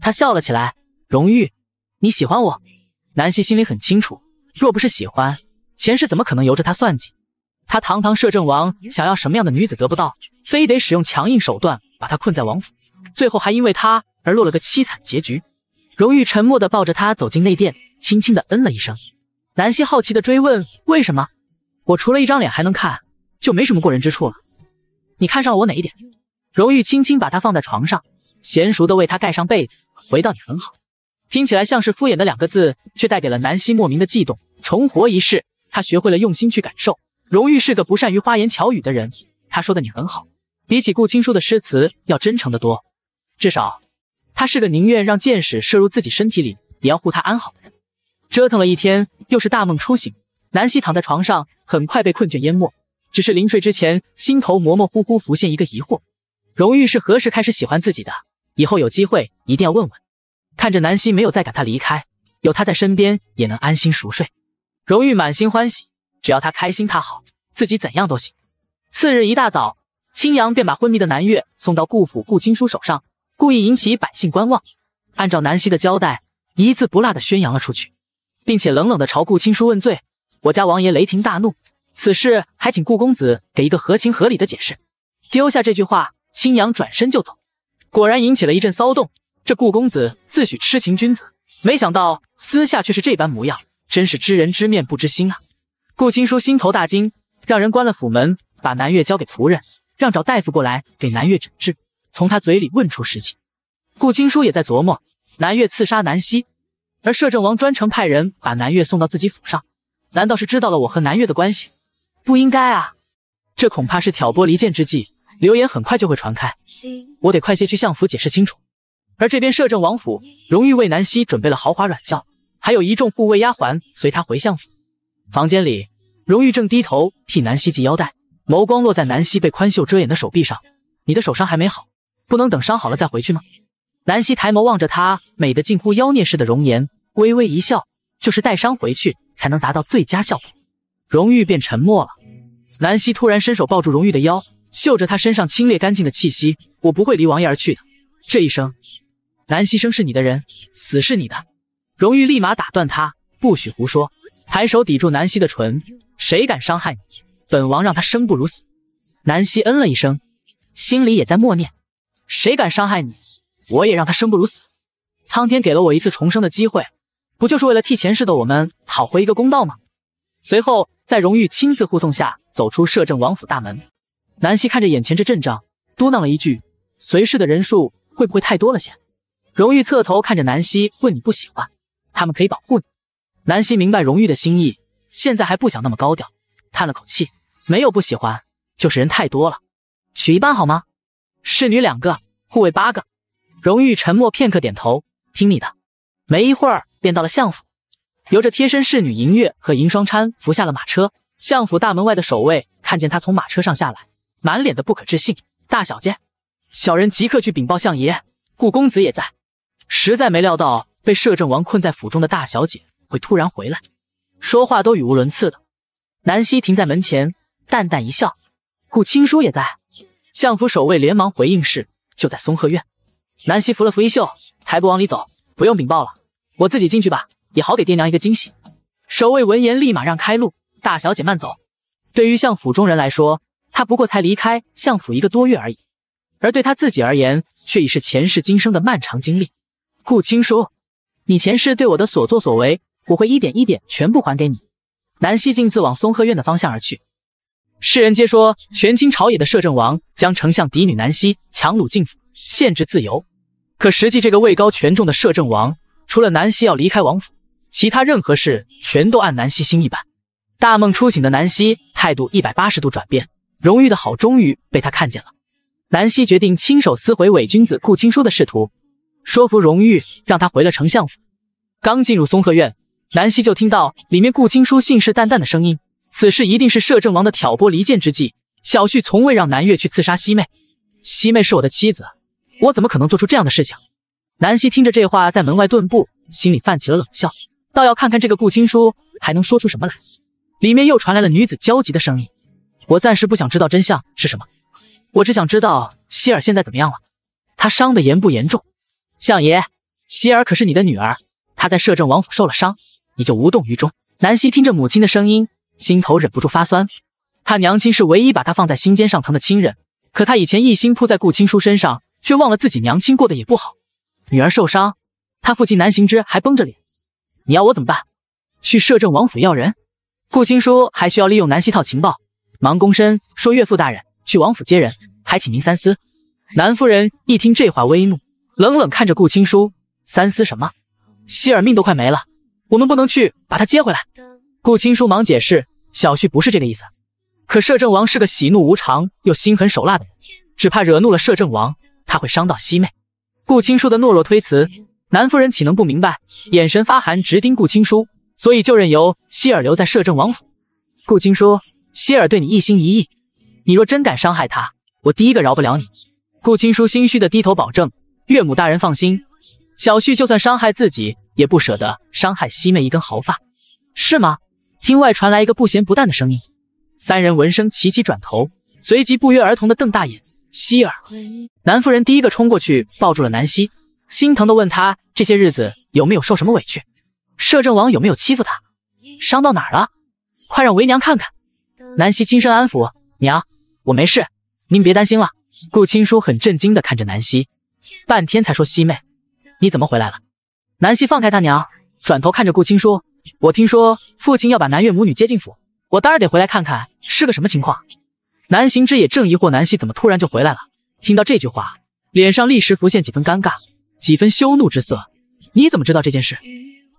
他笑了起来，荣玉，你喜欢我？南希心里很清楚，若不是喜欢，前世怎么可能由着他算计？他堂堂摄政王，想要什么样的女子得不到，非得使用强硬手段把她困在王府，最后还因为他而落了个凄惨结局。荣玉沉默的抱着他走进内殿，轻轻的嗯了一声。南希好奇的追问：“为什么？我除了一张脸还能看，就没什么过人之处了。你看上了我哪一点？”荣玉轻轻把他放在床上。娴熟地为他盖上被子，回到你很好，听起来像是敷衍的两个字，却带给了南希莫名的悸动。重活一世，他学会了用心去感受。荣誉是个不善于花言巧语的人，他说的你很好，比起顾青书的诗词要真诚的多。至少，他是个宁愿让箭矢射入自己身体里，也要护他安好的人。折腾了一天，又是大梦初醒，南希躺在床上，很快被困倦淹没。只是临睡之前，心头模模糊糊浮现一个疑惑：荣誉是何时开始喜欢自己的？以后有机会一定要问问。看着南希没有再赶他离开，有他在身边也能安心熟睡，荣誉满心欢喜。只要他开心，他好，自己怎样都行。次日一大早，青阳便把昏迷的南岳送到顾府顾青书手上，故意引起百姓观望。按照南希的交代，一字不落的宣扬了出去，并且冷冷的朝顾青书问罪：“我家王爷雷霆大怒，此事还请顾公子给一个合情合理的解释。”丢下这句话，青阳转身就走。果然引起了一阵骚动。这顾公子自诩痴情君子，没想到私下却是这般模样，真是知人知面不知心啊！顾青书心头大惊，让人关了府门，把南月交给仆人，让找大夫过来给南月诊治，从他嘴里问出实情。顾青书也在琢磨，南月刺杀南希，而摄政王专程派人把南月送到自己府上，难道是知道了我和南月的关系？不应该啊！这恐怕是挑拨离间之计。留言很快就会传开，我得快些去相府解释清楚。而这边摄政王府，荣玉为南希准备了豪华软轿，还有一众护卫丫鬟随他回相府。房间里，荣玉正低头替南希系腰带，眸光落在南希被宽袖遮掩的手臂上。你的手伤还没好，不能等伤好了再回去吗？南希抬眸望着他，美得近乎妖孽似的容颜，微微一笑。就是带伤回去才能达到最佳效果。荣玉便沉默了。南希突然伸手抱住荣玉的腰。嗅着他身上清冽干净的气息，我不会离王爷而去的。这一生，南希生是你的人，死是你的。荣玉立马打断他，不许胡说！抬手抵住南希的唇，谁敢伤害你，本王让他生不如死！南希嗯了一声，心里也在默念：谁敢伤害你，我也让他生不如死！苍天给了我一次重生的机会，不就是为了替前世的我们讨回一个公道吗？随后，在荣玉亲自护送下，走出摄政王府大门。南希看着眼前这阵仗，嘟囔了一句：“随侍的人数会不会太多了些？”荣誉侧头看着南希，问：“你不喜欢？他们可以保护你。”南希明白荣誉的心意，现在还不想那么高调，叹了口气：“没有不喜欢，就是人太多了。取一半好吗？侍女两个，护卫八个。”荣誉沉默片刻，点头：“听你的。”没一会儿，便到了相府，由着贴身侍女银月和银双搀扶下了马车。相府大门外的守卫看见他从马车上下来。满脸的不可置信，大小姐，小人即刻去禀报相爷。顾公子也在，实在没料到被摄政王困在府中的大小姐会突然回来，说话都语无伦次的。南希停在门前，淡淡一笑。顾青书也在。相府守卫连忙回应是，就在松鹤院。南希扶了扶衣袖，还不往里走，不用禀报了，我自己进去吧，也好给爹娘一个惊喜。守卫闻言立马让开路，大小姐慢走。对于相府中人来说。他不过才离开相府一个多月而已，而对他自己而言，却已是前世今生的漫长经历。顾青说：“你前世对我的所作所为，我会一点一点全部还给你。南希径自往松鹤院的方向而去。世人皆说权倾朝野的摄政王将丞相嫡女南希强掳进府，限制自由。可实际，这个位高权重的摄政王，除了南希要离开王府，其他任何事全都按南希心意办。大梦初醒的南希态度一百八十度转变。荣誉的好终于被他看见了。南希决定亲手撕毁伪君子顾青书的仕途，说服荣誉让他回了丞相府。刚进入松鹤院，南希就听到里面顾青书信誓旦旦的声音：“此事一定是摄政王的挑拨离间之计。”小旭从未让南越去刺杀西妹，西妹是我的妻子，我怎么可能做出这样的事情？南希听着这话，在门外顿步，心里泛起了冷笑，倒要看看这个顾青书还能说出什么来。里面又传来了女子焦急的声音。我暂时不想知道真相是什么，我只想知道希尔现在怎么样了，她伤的严不严重？相爷，希尔可是你的女儿，她在摄政王府受了伤，你就无动于衷？南希听着母亲的声音，心头忍不住发酸。她娘亲是唯一把她放在心尖上疼的亲人，可她以前一心扑在顾青书身上，却忘了自己娘亲过得也不好。女儿受伤，她父亲南行之还绷着脸，你要我怎么办？去摄政王府要人？顾青书还需要利用南希套情报。忙躬身说：“岳父大人，去王府接人，还请您三思。”南夫人一听这话，微怒，冷冷看着顾青书：“三思什么？希儿命都快没了，我们不能去把他接回来。”顾青书忙解释：“小婿不是这个意思。”可摄政王是个喜怒无常又心狠手辣的人，只怕惹怒了摄政王，他会伤到西妹。顾青书的懦弱推辞，南夫人岂能不明白？眼神发寒，直盯顾青书，所以就任由希儿留在摄政王府。顾青书。希尔对你一心一意，你若真敢伤害他，我第一个饶不了你。顾青书心虚的低头保证：“岳母大人放心，小婿就算伤害自己，也不舍得伤害西妹一根毫发，是吗？”厅外传来一个不咸不淡的声音。三人闻声齐齐转头，随即不约而同的瞪大眼。希尔南夫人第一个冲过去抱住了南希，心疼的问她：“这些日子有没有受什么委屈？摄政王有没有欺负她？伤到哪儿了？快让为娘看看。”南希轻声安抚娘：“我没事，您别担心了。”顾青书很震惊地看着南希，半天才说：“西妹，你怎么回来了？”南希放开他娘，转头看着顾青书：“我听说父亲要把南岳母女接进府，我当然得回来看看是个什么情况。”南行之也正疑惑南希怎么突然就回来了，听到这句话，脸上立时浮现几分尴尬，几分羞怒之色：“你怎么知道这件事？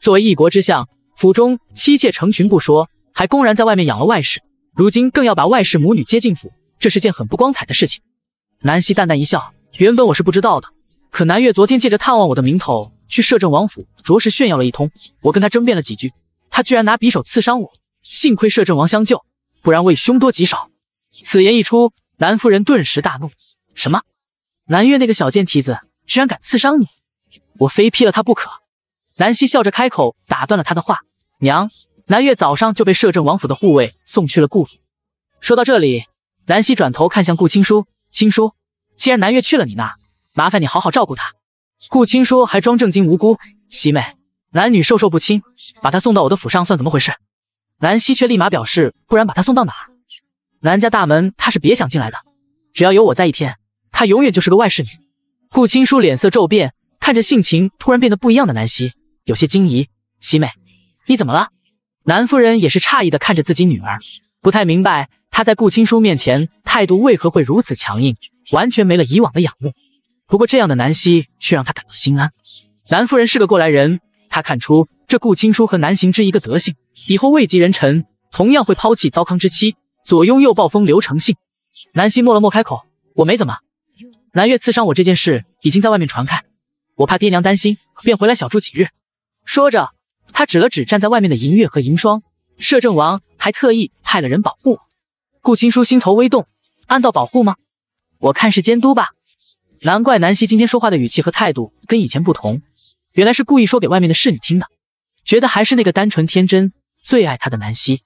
作为一国之相，府中妻妾成群不说，还公然在外面养了外室。”如今更要把外室母女接进府，这是件很不光彩的事情。南希淡淡一笑，原本我是不知道的，可南月昨天借着探望我的名头去摄政王府，着实炫耀了一通。我跟他争辩了几句，他居然拿匕首刺伤我，幸亏摄政王相救，不然我已凶多吉少。此言一出，南夫人顿时大怒：“什么？南月那个小贱蹄子居然敢刺伤你？我非劈了他不可！”南希笑着开口打断了他的话：“娘。”南越早上就被摄政王府的护卫送去了顾府。说到这里，南希转头看向顾青书：“青书，既然南越去了你那，麻烦你好好照顾她。”顾青书还装正经无辜：“西妹，男女授受不亲，把她送到我的府上算怎么回事？”南希却立马表示：“不然把她送到哪南家大门她是别想进来的。只要有我在一天，她永远就是个外室女。”顾青书脸色骤变，看着性情突然变得不一样的南希，有些惊疑：“西妹，你怎么了？”南夫人也是诧异的看着自己女儿，不太明白她在顾青书面前态度为何会如此强硬，完全没了以往的仰慕。不过这样的南希却让她感到心安。南夫人是个过来人，她看出这顾青书和南行之一个德性，以后位极人臣，同样会抛弃糟糠之妻，左拥右抱，风流成性。南希默了默，开口：“我没怎么，南岳刺伤我这件事已经在外面传开，我怕爹娘担心，便回来小住几日。”说着。他指了指站在外面的银月和银霜，摄政王还特意派了人保护我。顾青书心头微动，暗道保护吗？我看是监督吧。难怪南希今天说话的语气和态度跟以前不同，原来是故意说给外面的侍女听的。觉得还是那个单纯天真、最爱他的南希，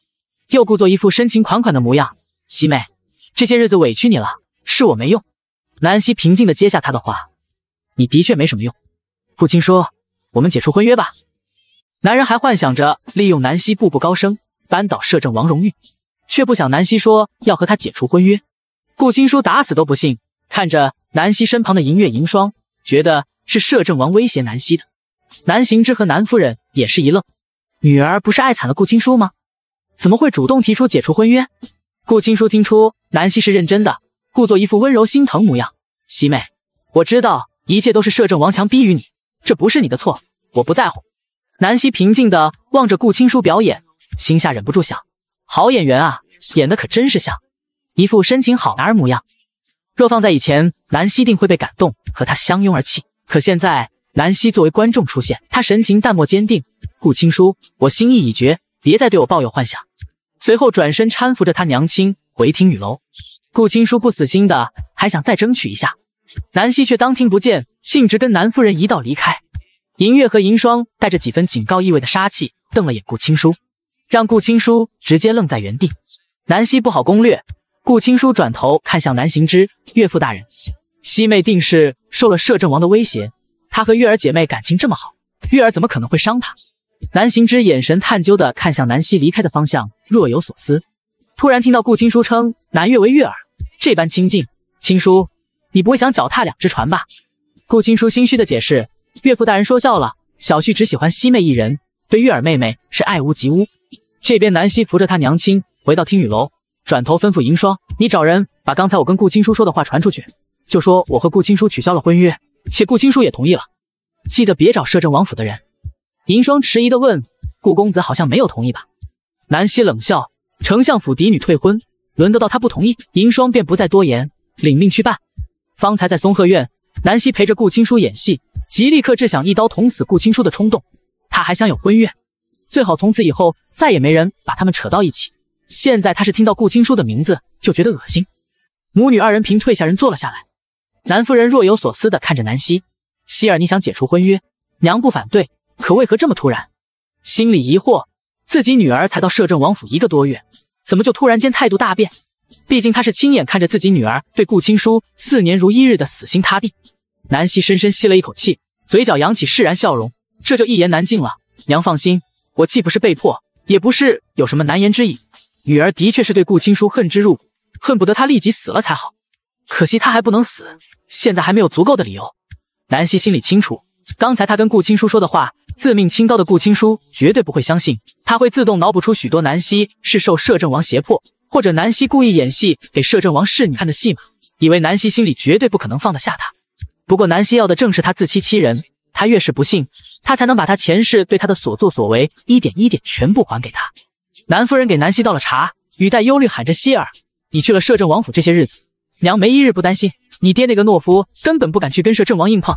又故作一副深情款款的模样。西妹，这些日子委屈你了，是我没用。南希平静的接下他的话，你的确没什么用。顾青说，我们解除婚约吧。男人还幻想着利用南希步步高升，扳倒摄政王荣誉，却不想南希说要和他解除婚约。顾青书打死都不信，看着南希身旁的银月银霜，觉得是摄政王威胁南希的。南行之和南夫人也是一愣：女儿不是爱惨了顾青书吗？怎么会主动提出解除婚约？顾青书听出南希是认真的，故作一副温柔心疼模样：西妹，我知道一切都是摄政王强逼于你，这不是你的错，我不在乎。南希平静地望着顾青书表演，心下忍不住想：好演员啊，演的可真是像，一副深情好男儿模样。若放在以前，南希定会被感动，和他相拥而泣。可现在，南希作为观众出现，他神情淡漠坚定。顾青书，我心意已决，别再对我抱有幻想。随后转身搀扶着他娘亲回听雨楼。顾青书不死心的还想再争取一下，南希却当听不见，径直跟南夫人一道离开。银月和银霜带着几分警告意味的杀气，瞪了眼顾青书，让顾青书直接愣在原地。南希不好攻略，顾青书转头看向南行之岳父大人，西妹定是受了摄政王的威胁。她和月儿姐妹感情这么好，月儿怎么可能会伤她？南行之眼神探究的看向南希离开的方向，若有所思。突然听到顾青书称南月为月儿，这般亲近，青书，你不会想脚踏两只船吧？顾青书心虚的解释。岳父大人说笑了，小婿只喜欢西妹一人，对玉儿妹妹是爱屋及乌。这边南希扶着她娘亲回到听雨楼，转头吩咐银霜：“你找人把刚才我跟顾青书说的话传出去，就说我和顾青书取消了婚约，且顾青书也同意了。记得别找摄政王府的人。”银霜迟疑的问：“顾公子好像没有同意吧？”南希冷笑：“丞相府嫡女退婚，轮得到他不同意？”银霜便不再多言，领命去办。方才在松鹤院，南希陪着顾青书演戏。极力克制想一刀捅死顾青书的冲动，他还想有婚约，最好从此以后再也没人把他们扯到一起。现在他是听到顾青书的名字就觉得恶心。母女二人平退下人坐了下来，南夫人若有所思的看着南希希儿：“你想解除婚约，娘不反对，可为何这么突然？”心里疑惑，自己女儿才到摄政王府一个多月，怎么就突然间态度大变？毕竟她是亲眼看着自己女儿对顾青书四年如一日的死心塌地。南希深深吸了一口气。嘴角扬起释然笑容，这就一言难尽了。娘放心，我既不是被迫，也不是有什么难言之隐。女儿的确是对顾青书恨之入骨，恨不得他立即死了才好。可惜他还不能死，现在还没有足够的理由。南希心里清楚，刚才她跟顾青书说的话，自命清高的顾青书绝对不会相信，他会自动脑补出许多南希是受摄政王胁迫，或者南希故意演戏给摄政王侍女看的戏码，以为南希心里绝对不可能放得下他。不过南希要的正是他自欺欺人，他越是不信，他才能把他前世对他的所作所为一点一点全部还给他。南夫人给南希倒了茶，语带忧虑喊着：“希儿，你去了摄政王府这些日子，娘没一日不担心。你爹那个懦夫根本不敢去跟摄政王硬碰。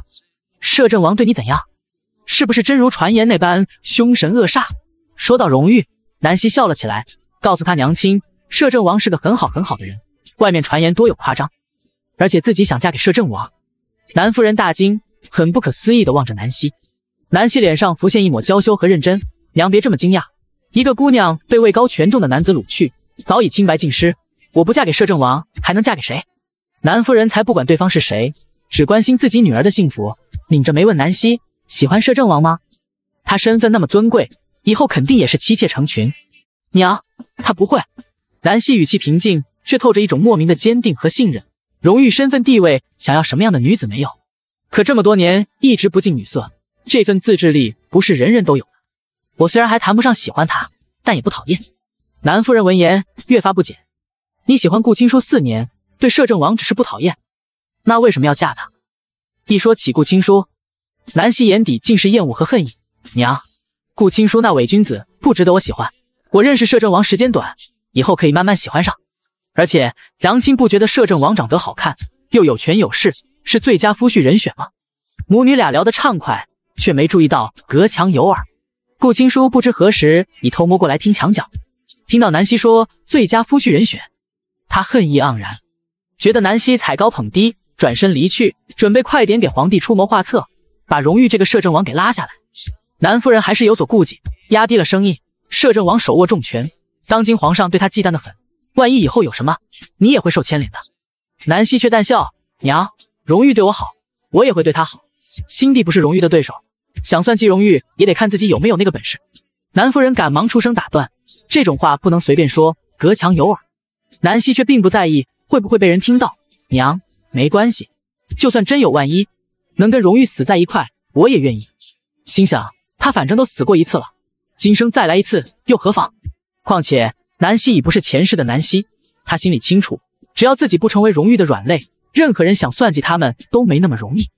摄政王对你怎样？是不是真如传言那般凶神恶煞？”说到荣誉，南希笑了起来，告诉她娘亲：“摄政王是个很好很好的人，外面传言多有夸张。而且自己想嫁给摄政王。”南夫人大惊，很不可思议地望着南希。南希脸上浮现一抹娇羞和认真：“娘，别这么惊讶。一个姑娘被位高权重的男子掳去，早已清白尽失。我不嫁给摄政王，还能嫁给谁？”南夫人才不管对方是谁，只关心自己女儿的幸福，拧着眉问南希：“喜欢摄政王吗？他身份那么尊贵，以后肯定也是妻妾成群。娘，他不会。”南希语气平静，却透着一种莫名的坚定和信任。荣誉、身份、地位，想要什么样的女子没有？可这么多年一直不近女色，这份自制力不是人人都有的。我虽然还谈不上喜欢他，但也不讨厌。南夫人闻言越发不解：你喜欢顾青书四年，对摄政王只是不讨厌，那为什么要嫁他？一说起顾青书，南希眼底尽是厌恶和恨意。娘，顾青书那伪君子不值得我喜欢。我认识摄政王时间短，以后可以慢慢喜欢上。而且杨亲不觉得摄政王长得好看，又有权有势，是最佳夫婿人选吗？母女俩聊得畅快，却没注意到隔墙有耳。顾青书不知何时已偷摸过来听墙角，听到南希说最佳夫婿人选，他恨意盎然，觉得南希踩高捧低，转身离去，准备快点给皇帝出谋划策，把荣誉这个摄政王给拉下来。南夫人还是有所顾忌，压低了声音：摄政王手握重权，当今皇上对他忌惮的很。万一以后有什么，你也会受牵连的。南希却淡笑：“娘，荣誉对我好，我也会对他好。心地不是荣誉的对手，想算计荣誉也得看自己有没有那个本事。”南夫人赶忙出声打断：“这种话不能随便说，隔墙有耳。”南希却并不在意会不会被人听到。娘，没关系，就算真有万一，能跟荣誉死在一块，我也愿意。心想他反正都死过一次了，今生再来一次又何妨？况且。南希已不是前世的南希，他心里清楚，只要自己不成为荣誉的软肋，任何人想算计他们都没那么容易。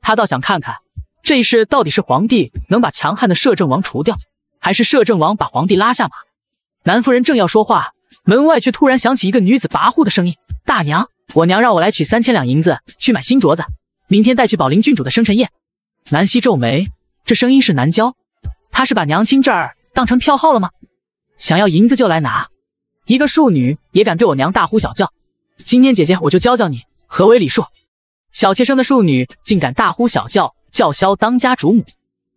他倒想看看，这一世到底是皇帝能把强悍的摄政王除掉，还是摄政王把皇帝拉下马。南夫人正要说话，门外却突然响起一个女子跋扈的声音：“大娘，我娘让我来取三千两银子去买新镯子，明天带去宝林郡主的生辰宴。”南希皱眉，这声音是南娇，她是把娘亲这儿当成票号了吗？想要银子就来拿，一个庶女也敢对我娘大呼小叫？今天姐姐我就教教你何为礼数。小妾生的庶女竟敢大呼小叫，叫嚣当家主母，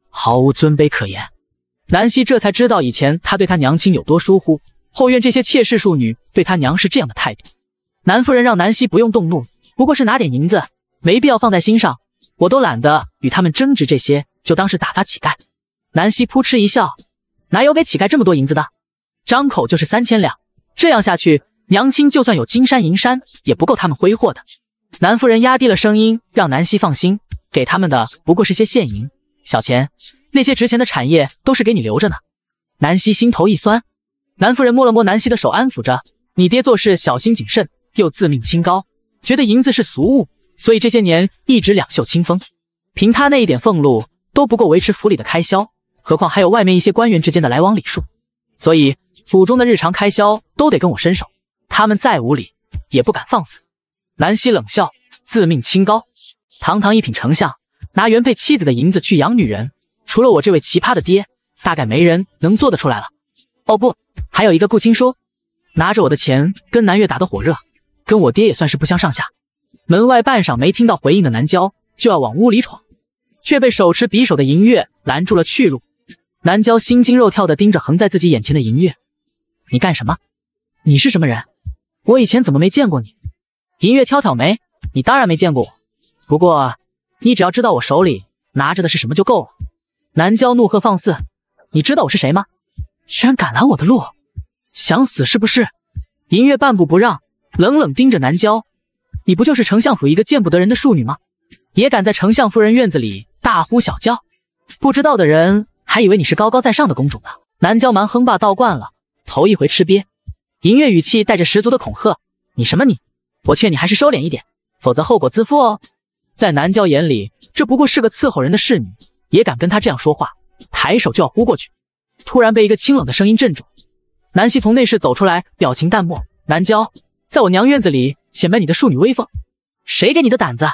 毫无尊卑可言。南希这才知道以前她对她娘亲有多疏忽。后院这些妾室庶女对她娘是这样的态度。南夫人让南希不用动怒，不过是拿点银子，没必要放在心上。我都懒得与他们争执这些，就当是打发乞丐。南希扑哧一笑，哪有给乞丐这么多银子的？张口就是三千两，这样下去，娘亲就算有金山银山，也不够他们挥霍的。南夫人压低了声音，让南希放心，给他们的不过是些现银小钱，那些值钱的产业都是给你留着呢。南希心头一酸，南夫人摸了摸南希的手，安抚着：“你爹做事小心谨慎，又自命清高，觉得银子是俗物，所以这些年一直两袖清风。凭他那一点俸禄，都不够维持府里的开销，何况还有外面一些官员之间的来往礼数，所以。”府中的日常开销都得跟我伸手，他们再无礼也不敢放肆。南希冷笑，自命清高，堂堂一品丞相，拿原配妻子的银子去养女人，除了我这位奇葩的爹，大概没人能做得出来了。哦不，还有一个顾青书，拿着我的钱跟南月打得火热，跟我爹也算是不相上下。门外半晌没听到回应的南郊就要往屋里闯，却被手持匕首的银月拦住了去路。南郊心惊肉跳地盯着横在自己眼前的银月。你干什么？你是什么人？我以前怎么没见过你？银月挑挑眉：“你当然没见过我，不过你只要知道我手里拿着的是什么就够了。”南郊怒喝：“放肆！你知道我是谁吗？居然敢拦我的路！想死是不是？”银月半步不让，冷冷盯着南郊：“你不就是丞相府一个见不得人的庶女吗？也敢在丞相夫人院子里大呼小叫？不知道的人还以为你是高高在上的公主呢。”南郊蛮横霸道惯了。头一回吃瘪，银月语气带着十足的恐吓：“你什么你？我劝你还是收敛一点，否则后果自负哦。”在南娇眼里，这不过是个伺候人的侍女，也敢跟她这样说话，抬手就要呼过去，突然被一个清冷的声音镇住。南希从内室走出来，表情淡漠。南娇，在我娘院子里显摆你的庶女威风，谁给你的胆子？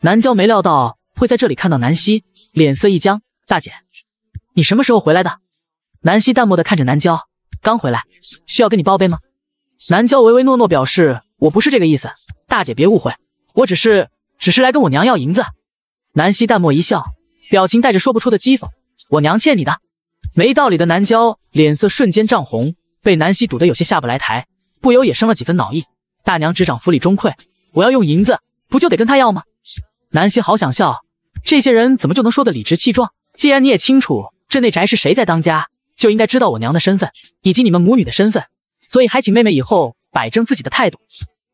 南娇没料到会在这里看到南希，脸色一僵：“大姐，你什么时候回来的？”南希淡漠的看着南娇。刚回来，需要跟你报备吗？南娇唯唯诺诺表示：“我不是这个意思，大姐别误会，我只是只是来跟我娘要银子。”南希淡漠一笑，表情带着说不出的讥讽：“我娘欠你的，没道理的。”南娇脸色瞬间涨红，被南希堵得有些下不来台，不由也生了几分恼意。大娘执掌府里中馈，我要用银子，不就得跟她要吗？南希好想笑，这些人怎么就能说得理直气壮？既然你也清楚这内宅是谁在当家。就应该知道我娘的身份以及你们母女的身份，所以还请妹妹以后摆正自己的态度。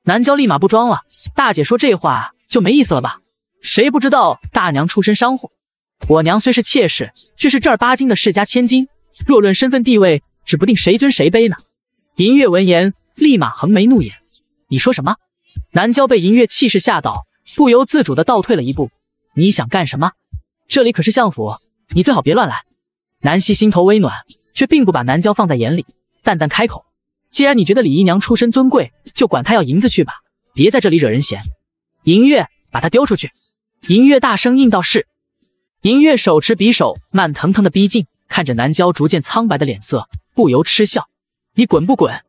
南娇立马不装了，大姐说这话就没意思了吧？谁不知道大娘出身商户，我娘虽是妾室，却是正儿八经的世家千金。若论身份地位，指不定谁尊谁卑呢。银月闻言，立马横眉怒眼：“你说什么？”南娇被银月气势吓到，不由自主地倒退了一步：“你想干什么？这里可是相府，你最好别乱来。”南希心头微暖。却并不把南郊放在眼里，淡淡开口：“既然你觉得李姨娘出身尊贵，就管她要银子去吧，别在这里惹人嫌。”银月，把她丢出去。银月大声应道：“是。”银月手持匕首，慢腾腾的逼近，看着南郊逐渐苍白的脸色，不由嗤笑：“你滚不滚？”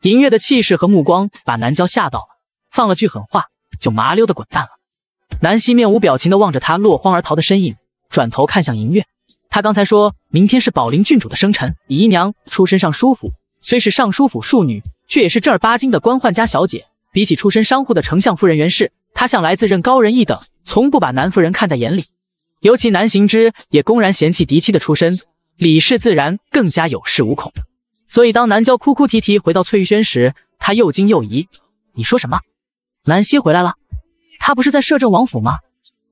银月的气势和目光把南郊吓到了，放了句狠话，就麻溜的滚蛋了。南希面无表情的望着他落荒而逃的身影，转头看向银月。他刚才说明天是宝林郡主的生辰。姨娘出身上书府，虽是尚书府庶女，却也是正儿八经的官宦家小姐。比起出身商户的丞相夫人袁氏，她向来自认高人一等，从不把男夫人看在眼里。尤其南行之也公然嫌弃嫡妻的出身，李氏自然更加有恃无恐。所以当南娇哭哭啼啼回到翠玉轩时，她又惊又疑：“你说什么？南溪回来了？她不是在摄政王府吗？”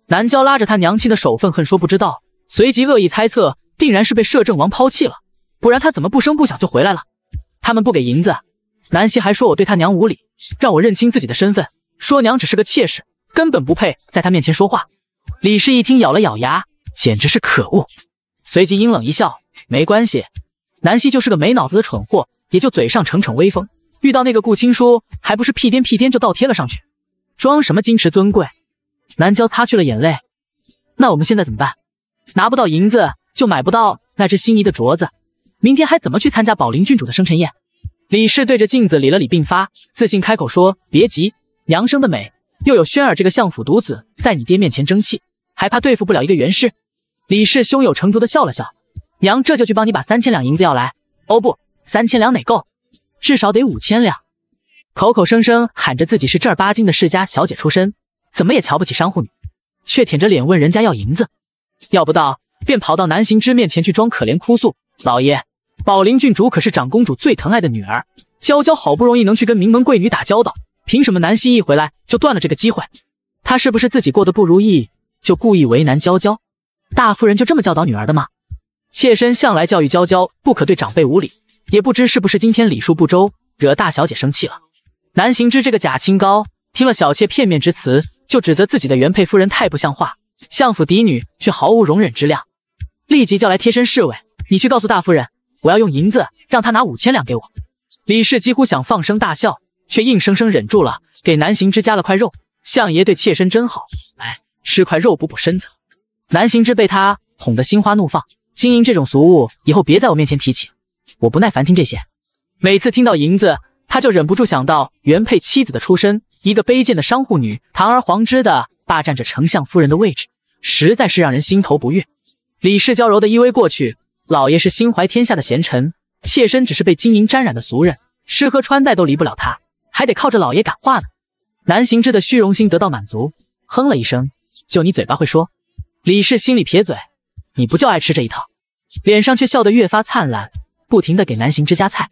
南娇拉着他娘亲的手，愤恨说：“不知道。”随即恶意猜测，定然是被摄政王抛弃了，不然他怎么不声不响就回来了？他们不给银子，南希还说我对他娘无礼，让我认清自己的身份，说娘只是个妾室，根本不配在他面前说话。李氏一听，咬了咬牙，简直是可恶。随即阴冷一笑，没关系，南希就是个没脑子的蠢货，也就嘴上逞逞威风。遇到那个顾青书，还不是屁颠屁颠就倒贴了上去，装什么矜持尊贵？南娇擦去了眼泪，那我们现在怎么办？拿不到银子，就买不到那只心仪的镯子。明天还怎么去参加宝林郡主的生辰宴？李氏对着镜子理了理鬓发，自信开口说：“别急，娘生的美，又有轩儿这个相府独子在你爹面前争气，还怕对付不了一个袁氏？”李氏胸有成竹的笑了笑：“娘这就去帮你把三千两银子要来。哦不，三千两哪够？至少得五千两。”口口声声喊着自己是正儿八经的世家小姐出身，怎么也瞧不起商户女，却舔着脸问人家要银子。要不到，便跑到南行之面前去装可怜哭诉：“老爷，宝林郡主可是长公主最疼爱的女儿，娇娇好不容易能去跟名门贵女打交道，凭什么南希一回来就断了这个机会？她是不是自己过得不如意，就故意为难娇娇？大夫人就这么教导女儿的吗？妾身向来教育娇娇不可对长辈无礼，也不知是不是今天礼数不周，惹大小姐生气了。南行之这个假清高，听了小妾片面之词，就指责自己的原配夫人太不像话。”相府嫡女却毫无容忍之量，立即叫来贴身侍卫，你去告诉大夫人，我要用银子让她拿五千两给我。李氏几乎想放声大笑，却硬生生忍住了，给南行之加了块肉。相爷对妾身真好，来吃块肉补补身子。南行之被他哄得心花怒放，金银这种俗物以后别在我面前提起，我不耐烦听这些。每次听到银子，他就忍不住想到原配妻子的出身，一个卑贱的商户女，堂而皇之的。霸占着丞相夫人的位置，实在是让人心头不悦。李氏娇柔的依偎过去，老爷是心怀天下的贤臣，妾身只是被金银沾染的俗人，吃喝穿戴都离不了他，还得靠着老爷感化呢。南行之的虚荣心得到满足，哼了一声，就你嘴巴会说。李氏心里撇嘴，你不就爱吃这一套？脸上却笑得越发灿烂，不停地给南行之夹菜。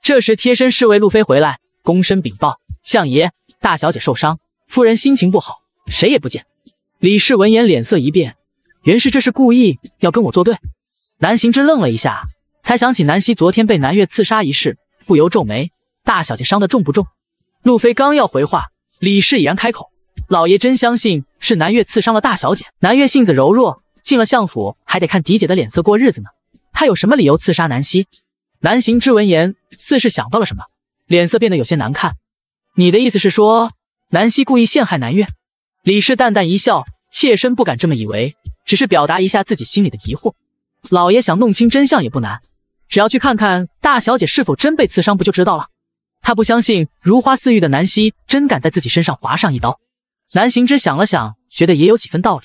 这时贴身侍卫路飞回来，躬身禀报：相爷，大小姐受伤，夫人心情不好。谁也不见。李氏闻言脸色一变，原是这是故意要跟我作对。南行之愣了一下，才想起南希昨天被南月刺杀一事，不由皱眉。大小姐伤得重不重？路飞刚要回话，李氏已然开口：“老爷真相信是南越刺伤了大小姐？南越性子柔弱，进了相府还得看嫡姐的脸色过日子呢。他有什么理由刺杀南希？”南行之闻言，似是想到了什么，脸色变得有些难看。你的意思是说，南希故意陷害南月？李氏淡淡一笑：“妾身不敢这么以为，只是表达一下自己心里的疑惑。老爷想弄清真相也不难，只要去看看大小姐是否真被刺伤，不就知道了。”他不相信如花似玉的南希真敢在自己身上划上一刀。南行之想了想，觉得也有几分道理。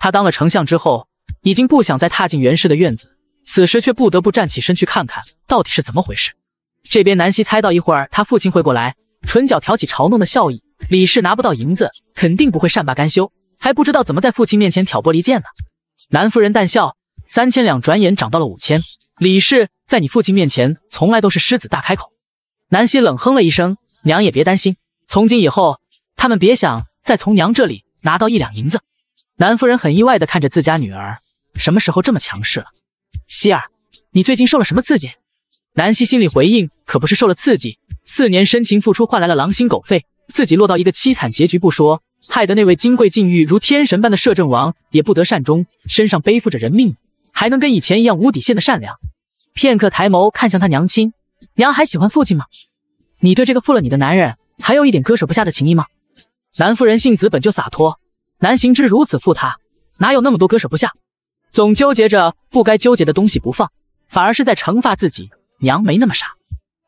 他当了丞相之后，已经不想再踏进袁氏的院子，此时却不得不站起身去看看到底是怎么回事。这边南希猜到一会儿他父亲会过来，唇角挑起嘲弄的笑意。李氏拿不到银子，肯定不会善罢甘休，还不知道怎么在父亲面前挑拨离间呢。南夫人淡笑，三千两转眼涨到了五千。李氏在你父亲面前从来都是狮子大开口。南希冷哼了一声：“娘也别担心，从今以后他们别想再从娘这里拿到一两银子。”南夫人很意外地看着自家女儿，什么时候这么强势了？希儿，你最近受了什么刺激？南希心里回应：“可不是受了刺激，四年深情付出换来了狼心狗肺。”自己落到一个凄惨结局不说，害得那位金贵境遇如天神般的摄政王也不得善终，身上背负着人命，还能跟以前一样无底线的善良？片刻抬眸看向他娘亲，娘还喜欢父亲吗？你对这个负了你的男人，还有一点割舍不下的情谊吗？南夫人性子本就洒脱，南行之如此负他，哪有那么多割舍不下？总纠结着不该纠结的东西不放，反而是在惩罚自己。娘没那么傻。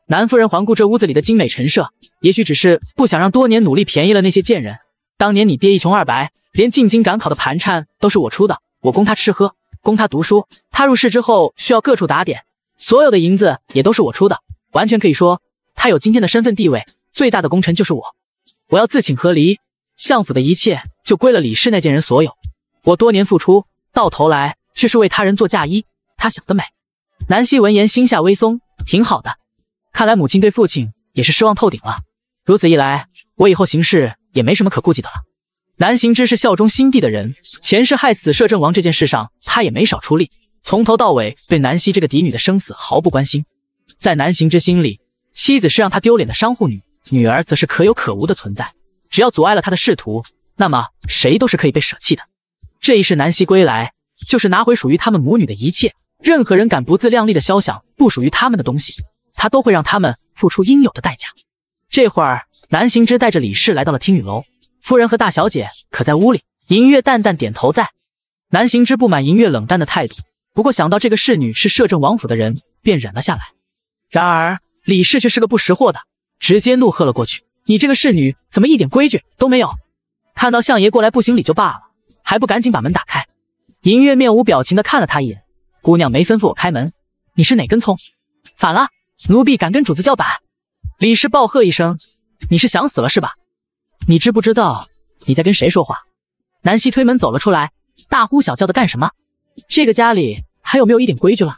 南夫人环顾这屋子里的精美陈设，也许只是不想让多年努力便宜了那些贱人。当年你爹一穷二白，连进京赶考的盘缠都是我出的，我供他吃喝，供他读书。他入世之后需要各处打点，所有的银子也都是我出的。完全可以说，他有今天的身份地位，最大的功臣就是我。我要自请和离，相府的一切就归了李氏那贱人所有。我多年付出，到头来却是为他人做嫁衣。他想得美。南希闻言心下微松，挺好的。看来母亲对父亲也是失望透顶了。如此一来，我以后行事也没什么可顾忌的了。南行之是效忠新帝的人，前世害死摄政王这件事上，他也没少出力。从头到尾，对南希这个嫡女的生死毫不关心。在南行之心里，妻子是让他丢脸的商户女，女儿则是可有可无的存在。只要阻碍了他的仕途，那么谁都是可以被舍弃的。这一世南希归来，就是拿回属于他们母女的一切。任何人敢不自量力的肖想不属于他们的东西。他都会让他们付出应有的代价。这会儿，南行之带着李氏来到了听雨楼，夫人和大小姐可在屋里。银月淡淡点头，在。南行之不满银月冷淡的态度，不过想到这个侍女是摄政王府的人，便忍了下来。然而李氏却是个不识货的，直接怒喝了过去：“你这个侍女怎么一点规矩都没有？看到相爷过来不行礼就罢了，还不赶紧把门打开？”银月面无表情的看了他一眼：“姑娘没吩咐我开门，你是哪根葱？反了！”奴婢敢跟主子叫板！李氏暴喝一声：“你是想死了是吧？你知不知道你在跟谁说话？”南希推门走了出来，大呼小叫的干什么？这个家里还有没有一点规矩了？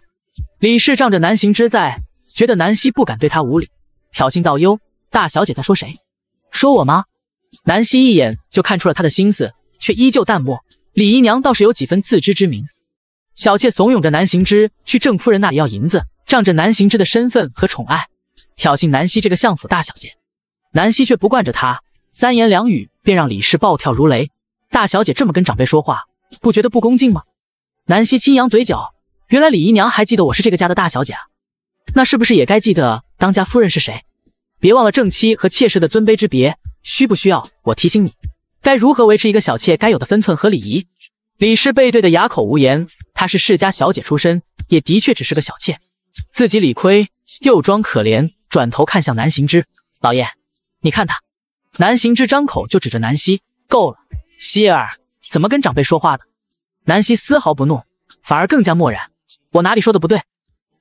李氏仗着南行之在，觉得南希不敢对他无礼，挑衅道：“哟，大小姐在说谁？说我吗？”南希一眼就看出了他的心思，却依旧淡漠。李姨娘倒是有几分自知之明，小妾怂恿着南行之去郑夫人那里要银子。仗着南行之的身份和宠爱，挑衅南希这个相府大小姐，南希却不惯着他，三言两语便让李氏暴跳如雷。大小姐这么跟长辈说话，不觉得不恭敬吗？南希轻扬嘴角，原来李姨娘还记得我是这个家的大小姐啊，那是不是也该记得当家夫人是谁？别忘了正妻和妾室的尊卑之别，需不需要我提醒你该如何维持一个小妾该有的分寸和礼仪？李氏背对的哑口无言，她是世家小姐出身，也的确只是个小妾。自己理亏又装可怜，转头看向南行之老爷，你看他。南行之张口就指着南希，够了，希儿怎么跟长辈说话的？南希丝毫不怒，反而更加漠然。我哪里说的不对？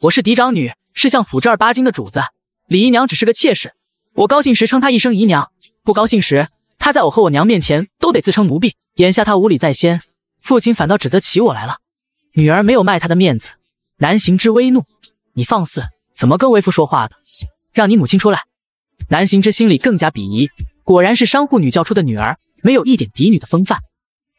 我是嫡长女，是相府正儿八经的主子，李姨娘只是个妾室。我高兴时称她一声姨娘，不高兴时她在我和我娘面前都得自称奴婢。眼下她无礼在先，父亲反倒指责起我来了。女儿没有卖她的面子，南行之微怒。你放肆，怎么跟为父说话的？让你母亲出来。南行之心里更加鄙夷，果然是商户女教出的女儿，没有一点嫡女的风范。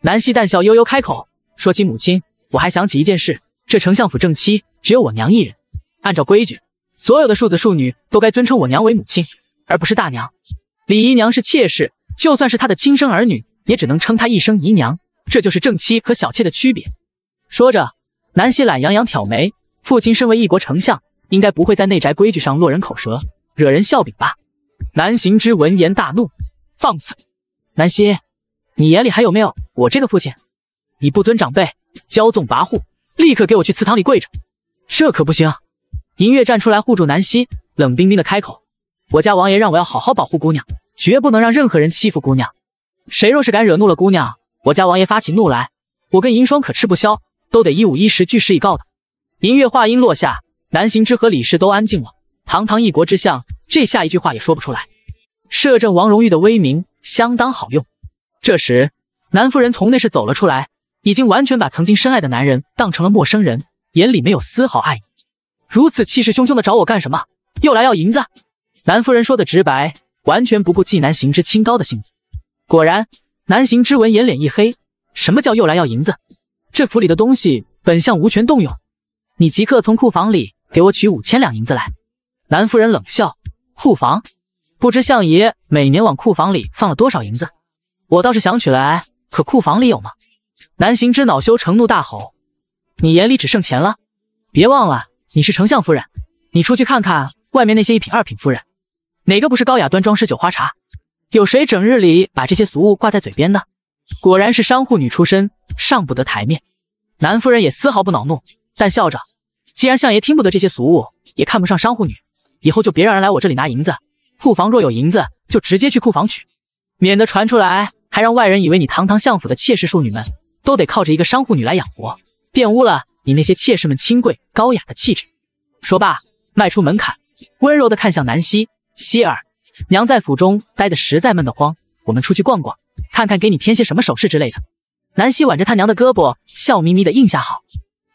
南希淡笑，悠悠开口：“说起母亲，我还想起一件事。这丞相府正妻只有我娘一人，按照规矩，所有的庶子庶女都该尊称我娘为母亲，而不是大娘。李姨娘是妾室，就算是她的亲生儿女，也只能称她一声姨娘。这就是正妻和小妾的区别。”说着，南希懒洋洋挑眉。父亲身为一国丞相，应该不会在内宅规矩上落人口舌，惹人笑柄吧？南行之闻言大怒：“放肆！南希，你眼里还有没有我这个父亲？你不尊长辈，骄纵跋扈，立刻给我去祠堂里跪着！这可不行！”银月站出来护住南希，冷冰冰的开口：“我家王爷让我要好好保护姑娘，绝不能让任何人欺负姑娘。谁若是敢惹怒了姑娘，我家王爷发起怒来，我跟银霜可吃不消，都得一五一十据实以告的。”银月话音落下，南行之和李氏都安静了。堂堂一国之相，这下一句话也说不出来。摄政王荣玉的威名相当好用。这时，南夫人从内室走了出来，已经完全把曾经深爱的男人当成了陌生人，眼里没有丝毫爱意。如此气势汹汹的找我干什么？又来要银子？南夫人说的直白，完全不顾纪南行之清高的性子。果然，南行之闻言脸一黑：“什么叫又来要银子？这府里的东西本相无权动用。”你即刻从库房里给我取五千两银子来！南夫人冷笑：“库房，不知相爷每年往库房里放了多少银子？我倒是想取来，可库房里有吗？”南行之恼羞成怒，大吼：“你眼里只剩钱了！别忘了，你是丞相夫人，你出去看看外面那些一品二品夫人，哪个不是高雅端庄、诗酒花茶？有谁整日里把这些俗物挂在嘴边的？果然是商户女出身，上不得台面。”南夫人也丝毫不恼怒。但笑着，既然相爷听不得这些俗物，也看不上商户女，以后就别让人来我这里拿银子。库房若有银子，就直接去库房取，免得传出来，还让外人以为你堂堂相府的妾室庶女们都得靠着一个商户女来养活，玷污了你那些妾室们清贵高雅的气质。说罢，迈出门槛，温柔的看向南希希儿：“娘在府中待得实在闷得慌，我们出去逛逛，看看给你添些什么首饰之类的。”南希挽着他娘的胳膊，笑眯眯的应下好。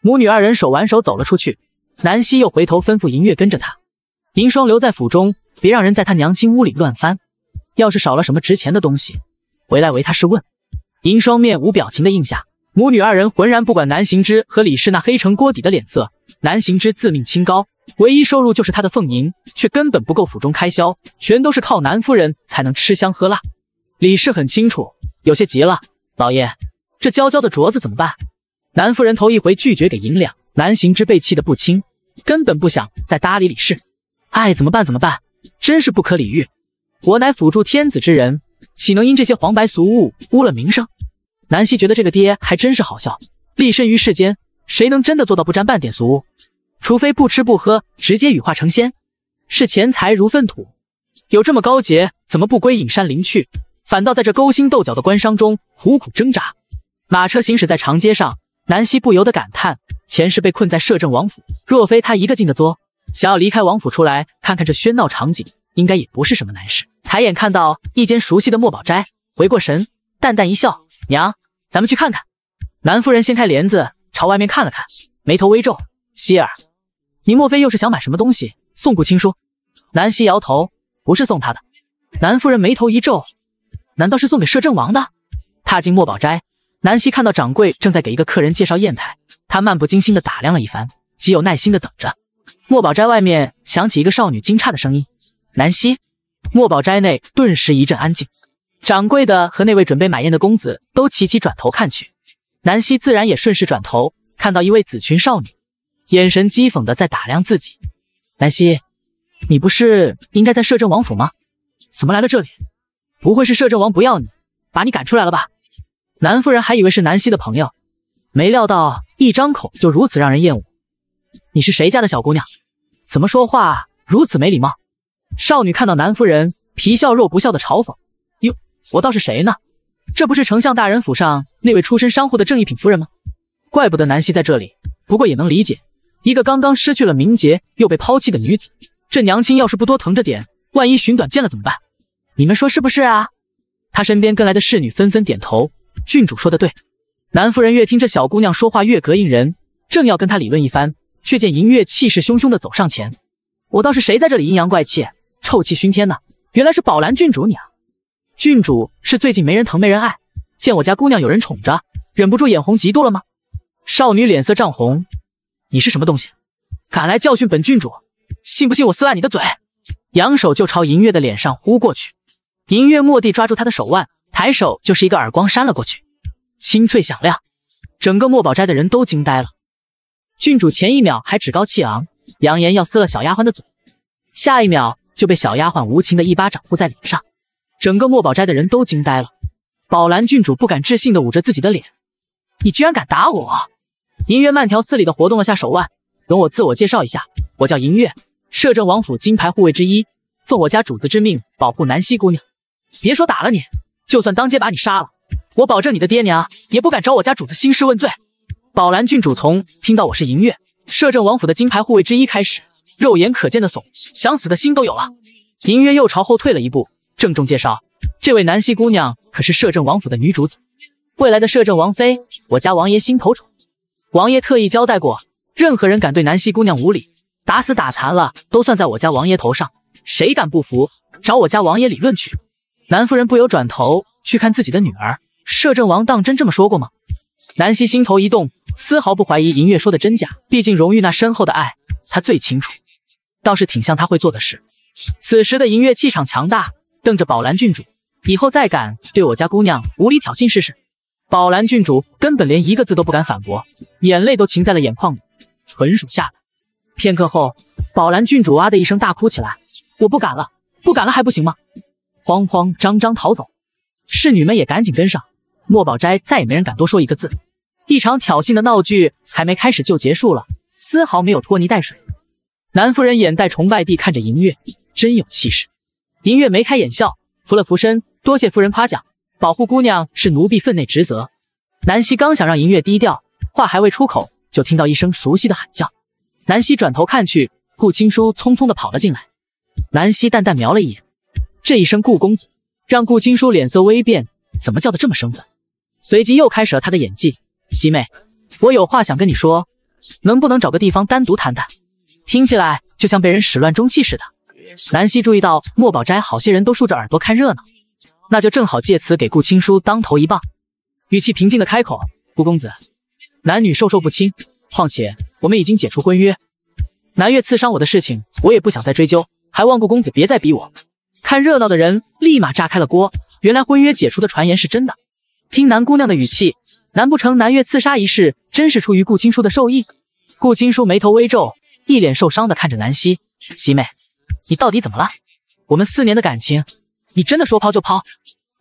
母女二人手挽手走了出去，南希又回头吩咐银月跟着她，银霜留在府中，别让人在她娘亲屋里乱翻，要是少了什么值钱的东西，回来为他是问。银霜面无表情的应下。母女二人浑然不管南行之和李氏那黑成锅底的脸色。南行之自命清高，唯一收入就是他的俸银，却根本不够府中开销，全都是靠南夫人才能吃香喝辣。李氏很清楚，有些急了：“老爷，这娇娇的镯子怎么办？”南夫人头一回拒绝给银两，南行之被气得不轻，根本不想再搭理李氏。爱怎么办？怎么办？真是不可理喻！我乃辅助天子之人，岂能因这些黄白俗物污了名声？南希觉得这个爹还真是好笑。立身于世间，谁能真的做到不沾半点俗物？除非不吃不喝，直接羽化成仙，视钱财如粪土。有这么高洁，怎么不归隐山林去？反倒在这勾心斗角的官商中苦苦挣扎？马车行驶在长街上。南希不由得感叹：前世被困在摄政王府，若非他一个劲的作，想要离开王府出来看看这喧闹场景，应该也不是什么难事。抬眼看到一间熟悉的墨宝斋，回过神，淡淡一笑：“娘，咱们去看看。”南夫人掀开帘子，朝外面看了看，眉头微皱：“希儿，你莫非又是想买什么东西送顾青书？”南希摇头：“不是送他的。”南夫人眉头一皱：“难道是送给摄政王的？”踏进墨宝斋。南希看到掌柜正在给一个客人介绍砚台，他漫不经心的打量了一番，极有耐心的等着。墨宝斋外面响起一个少女惊诧的声音：“南希！”墨宝斋内顿时一阵安静，掌柜的和那位准备买砚的公子都齐齐转头看去。南希自然也顺势转头，看到一位紫裙少女，眼神讥讽的在打量自己：“南希，你不是应该在摄政王府吗？怎么来了这里？不会是摄政王不要你，把你赶出来了吧？”南夫人还以为是南希的朋友，没料到一张口就如此让人厌恶。你是谁家的小姑娘？怎么说话如此没礼貌？少女看到南夫人皮笑肉不笑的嘲讽，哟，我倒是谁呢？这不是丞相大人府上那位出身商户的正一品夫人吗？怪不得南希在这里。不过也能理解，一个刚刚失去了名节又被抛弃的女子，这娘亲要是不多疼着点，万一寻短见了怎么办？你们说是不是啊？她身边跟来的侍女纷纷点头。郡主说的对，南夫人越听这小姑娘说话越膈应人，正要跟她理论一番，却见银月气势汹汹的走上前。我倒是谁在这里阴阳怪气、臭气熏天呢？原来是宝兰郡主你啊！郡主是最近没人疼没人爱，见我家姑娘有人宠着，忍不住眼红嫉妒了吗？少女脸色涨红，你是什么东西，敢来教训本郡主？信不信我撕烂你的嘴？扬手就朝银月的脸上呼过去。银月蓦地抓住她的手腕。抬手就是一个耳光扇了过去，清脆响亮，整个墨宝斋的人都惊呆了。郡主前一秒还趾高气昂，扬言要撕了小丫鬟的嘴，下一秒就被小丫鬟无情的一巴掌呼在脸上，整个墨宝斋的人都惊呆了。宝蓝郡主不敢置信的捂着自己的脸：“你居然敢打我！”银月慢条斯理的活动了下手腕，容我自我介绍一下，我叫银月，摄政王府金牌护卫之一，奉我家主子之命保护南溪姑娘。别说打了你。就算当街把你杀了，我保证你的爹娘也不敢找我家主子兴师问罪。宝兰郡主从听到我是银月摄政王府的金牌护卫之一开始，肉眼可见的怂，想死的心都有了。银月又朝后退了一步，郑重介绍：“这位南溪姑娘可是摄政王府的女主子，未来的摄政王妃，我家王爷心头宠。王爷特意交代过，任何人敢对南溪姑娘无礼，打死打残了都算在我家王爷头上。谁敢不服，找我家王爷理论去。”南夫人不由转头去看自己的女儿，摄政王当真这么说过吗？南希心头一动，丝毫不怀疑银月说的真假。毕竟荣玉那深厚的爱，她最清楚，倒是挺像他会做的事。此时的银月气场强大，瞪着宝兰郡主，以后再敢对我家姑娘无理挑衅试试。宝兰郡主根本连一个字都不敢反驳，眼泪都噙在了眼眶里，纯属吓的。片刻后，宝兰郡主哇的一声大哭起来：“我不敢了，不敢了，还不行吗？”慌慌张张逃走，侍女们也赶紧跟上。墨宝斋再也没人敢多说一个字。一场挑衅的闹剧还没开始就结束了，丝毫没有拖泥带水。南夫人眼带崇拜地看着银月，真有气势。银月眉开眼笑，扶了扶身，多谢夫人夸奖。保护姑娘是奴婢分内职责。南希刚想让银月低调，话还未出口，就听到一声熟悉的喊叫。南希转头看去，顾青书匆匆地跑了进来。南希淡淡瞄了一眼。这一声“顾公子”，让顾青书脸色微变，怎么叫的这么生分？随即又开始了他的演技。西妹，我有话想跟你说，能不能找个地方单独谈谈？听起来就像被人始乱终弃似的。南希注意到墨宝斋好些人都竖着耳朵看热闹，那就正好借此给顾青书当头一棒。语气平静的开口：“顾公子，男女授受不亲，况且我们已经解除婚约。南月刺伤我的事情，我也不想再追究，还望顾公子别再逼我。”看热闹的人立马炸开了锅。原来婚约解除的传言是真的。听南姑娘的语气，难不成南岳刺杀一事真是出于顾青书的授意？顾青书眉头微皱，一脸受伤地看着南希：“希妹，你到底怎么了？我们四年的感情，你真的说抛就抛？”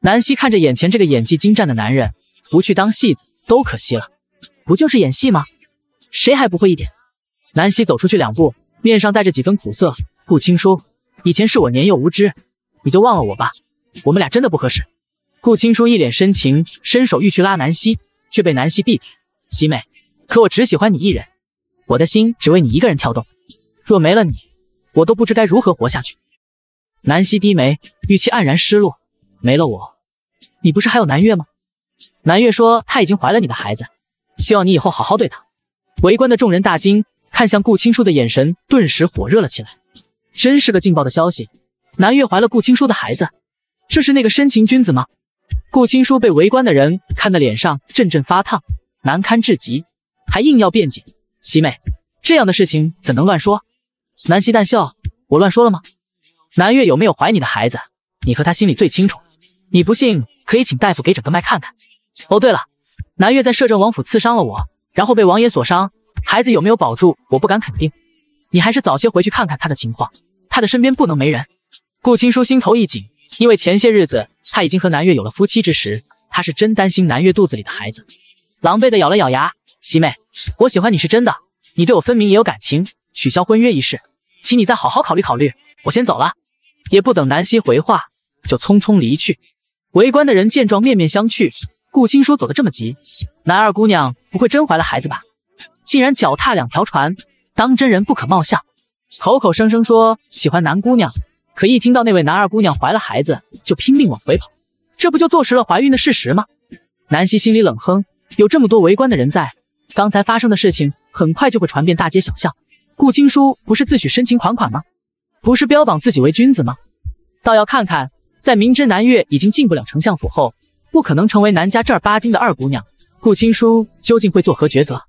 南希看着眼前这个演技精湛的男人，不去当戏子都可惜了。不就是演戏吗？谁还不会一点？南希走出去两步，面上带着几分苦涩：“顾青书，以前是我年幼无知。”你就忘了我吧，我们俩真的不合适。顾青书一脸深情，伸手欲去拉南希，却被南希避开。西妹，可我只喜欢你一人，我的心只为你一个人跳动。若没了你，我都不知该如何活下去。南希低眉，语气黯然失落。没了我，你不是还有南越吗？南越说他已经怀了你的孩子，希望你以后好好对他。围观的众人大惊，看向顾青书的眼神顿时火热了起来。真是个劲爆的消息！南月怀了顾青书的孩子，这是那个深情君子吗？顾青书被围观的人看得脸上阵阵发烫，难堪至极，还硬要辩解。西妹，这样的事情怎能乱说？南希淡笑：“我乱说了吗？”南月有没有怀你的孩子，你和他心里最清楚。你不信，可以请大夫给诊个脉看看。哦，对了，南月在摄政王府刺伤了我，然后被王爷所伤，孩子有没有保住，我不敢肯定。你还是早些回去看看他的情况，他的身边不能没人。顾青书心头一紧，因为前些日子他已经和南月有了夫妻之实，他是真担心南月肚子里的孩子。狼狈的咬了咬牙，西妹，我喜欢你是真的，你对我分明也有感情。取消婚约一事，请你再好好考虑考虑。我先走了，也不等南希回话，就匆匆离去。围观的人见状，面面相觑。顾青书走得这么急，南二姑娘不会真怀了孩子吧？竟然脚踏两条船，当真人不可貌相，口口声声说喜欢南姑娘。可一听到那位男二姑娘怀了孩子，就拼命往回跑，这不就坐实了怀孕的事实吗？南希心里冷哼，有这么多围观的人在，刚才发生的事情很快就会传遍大街小巷。顾青书不是自诩深情款款吗？不是标榜自己为君子吗？倒要看看，在明知南月已经进不了丞相府后，不可能成为南家正儿八经的二姑娘，顾青书究竟会作何抉择？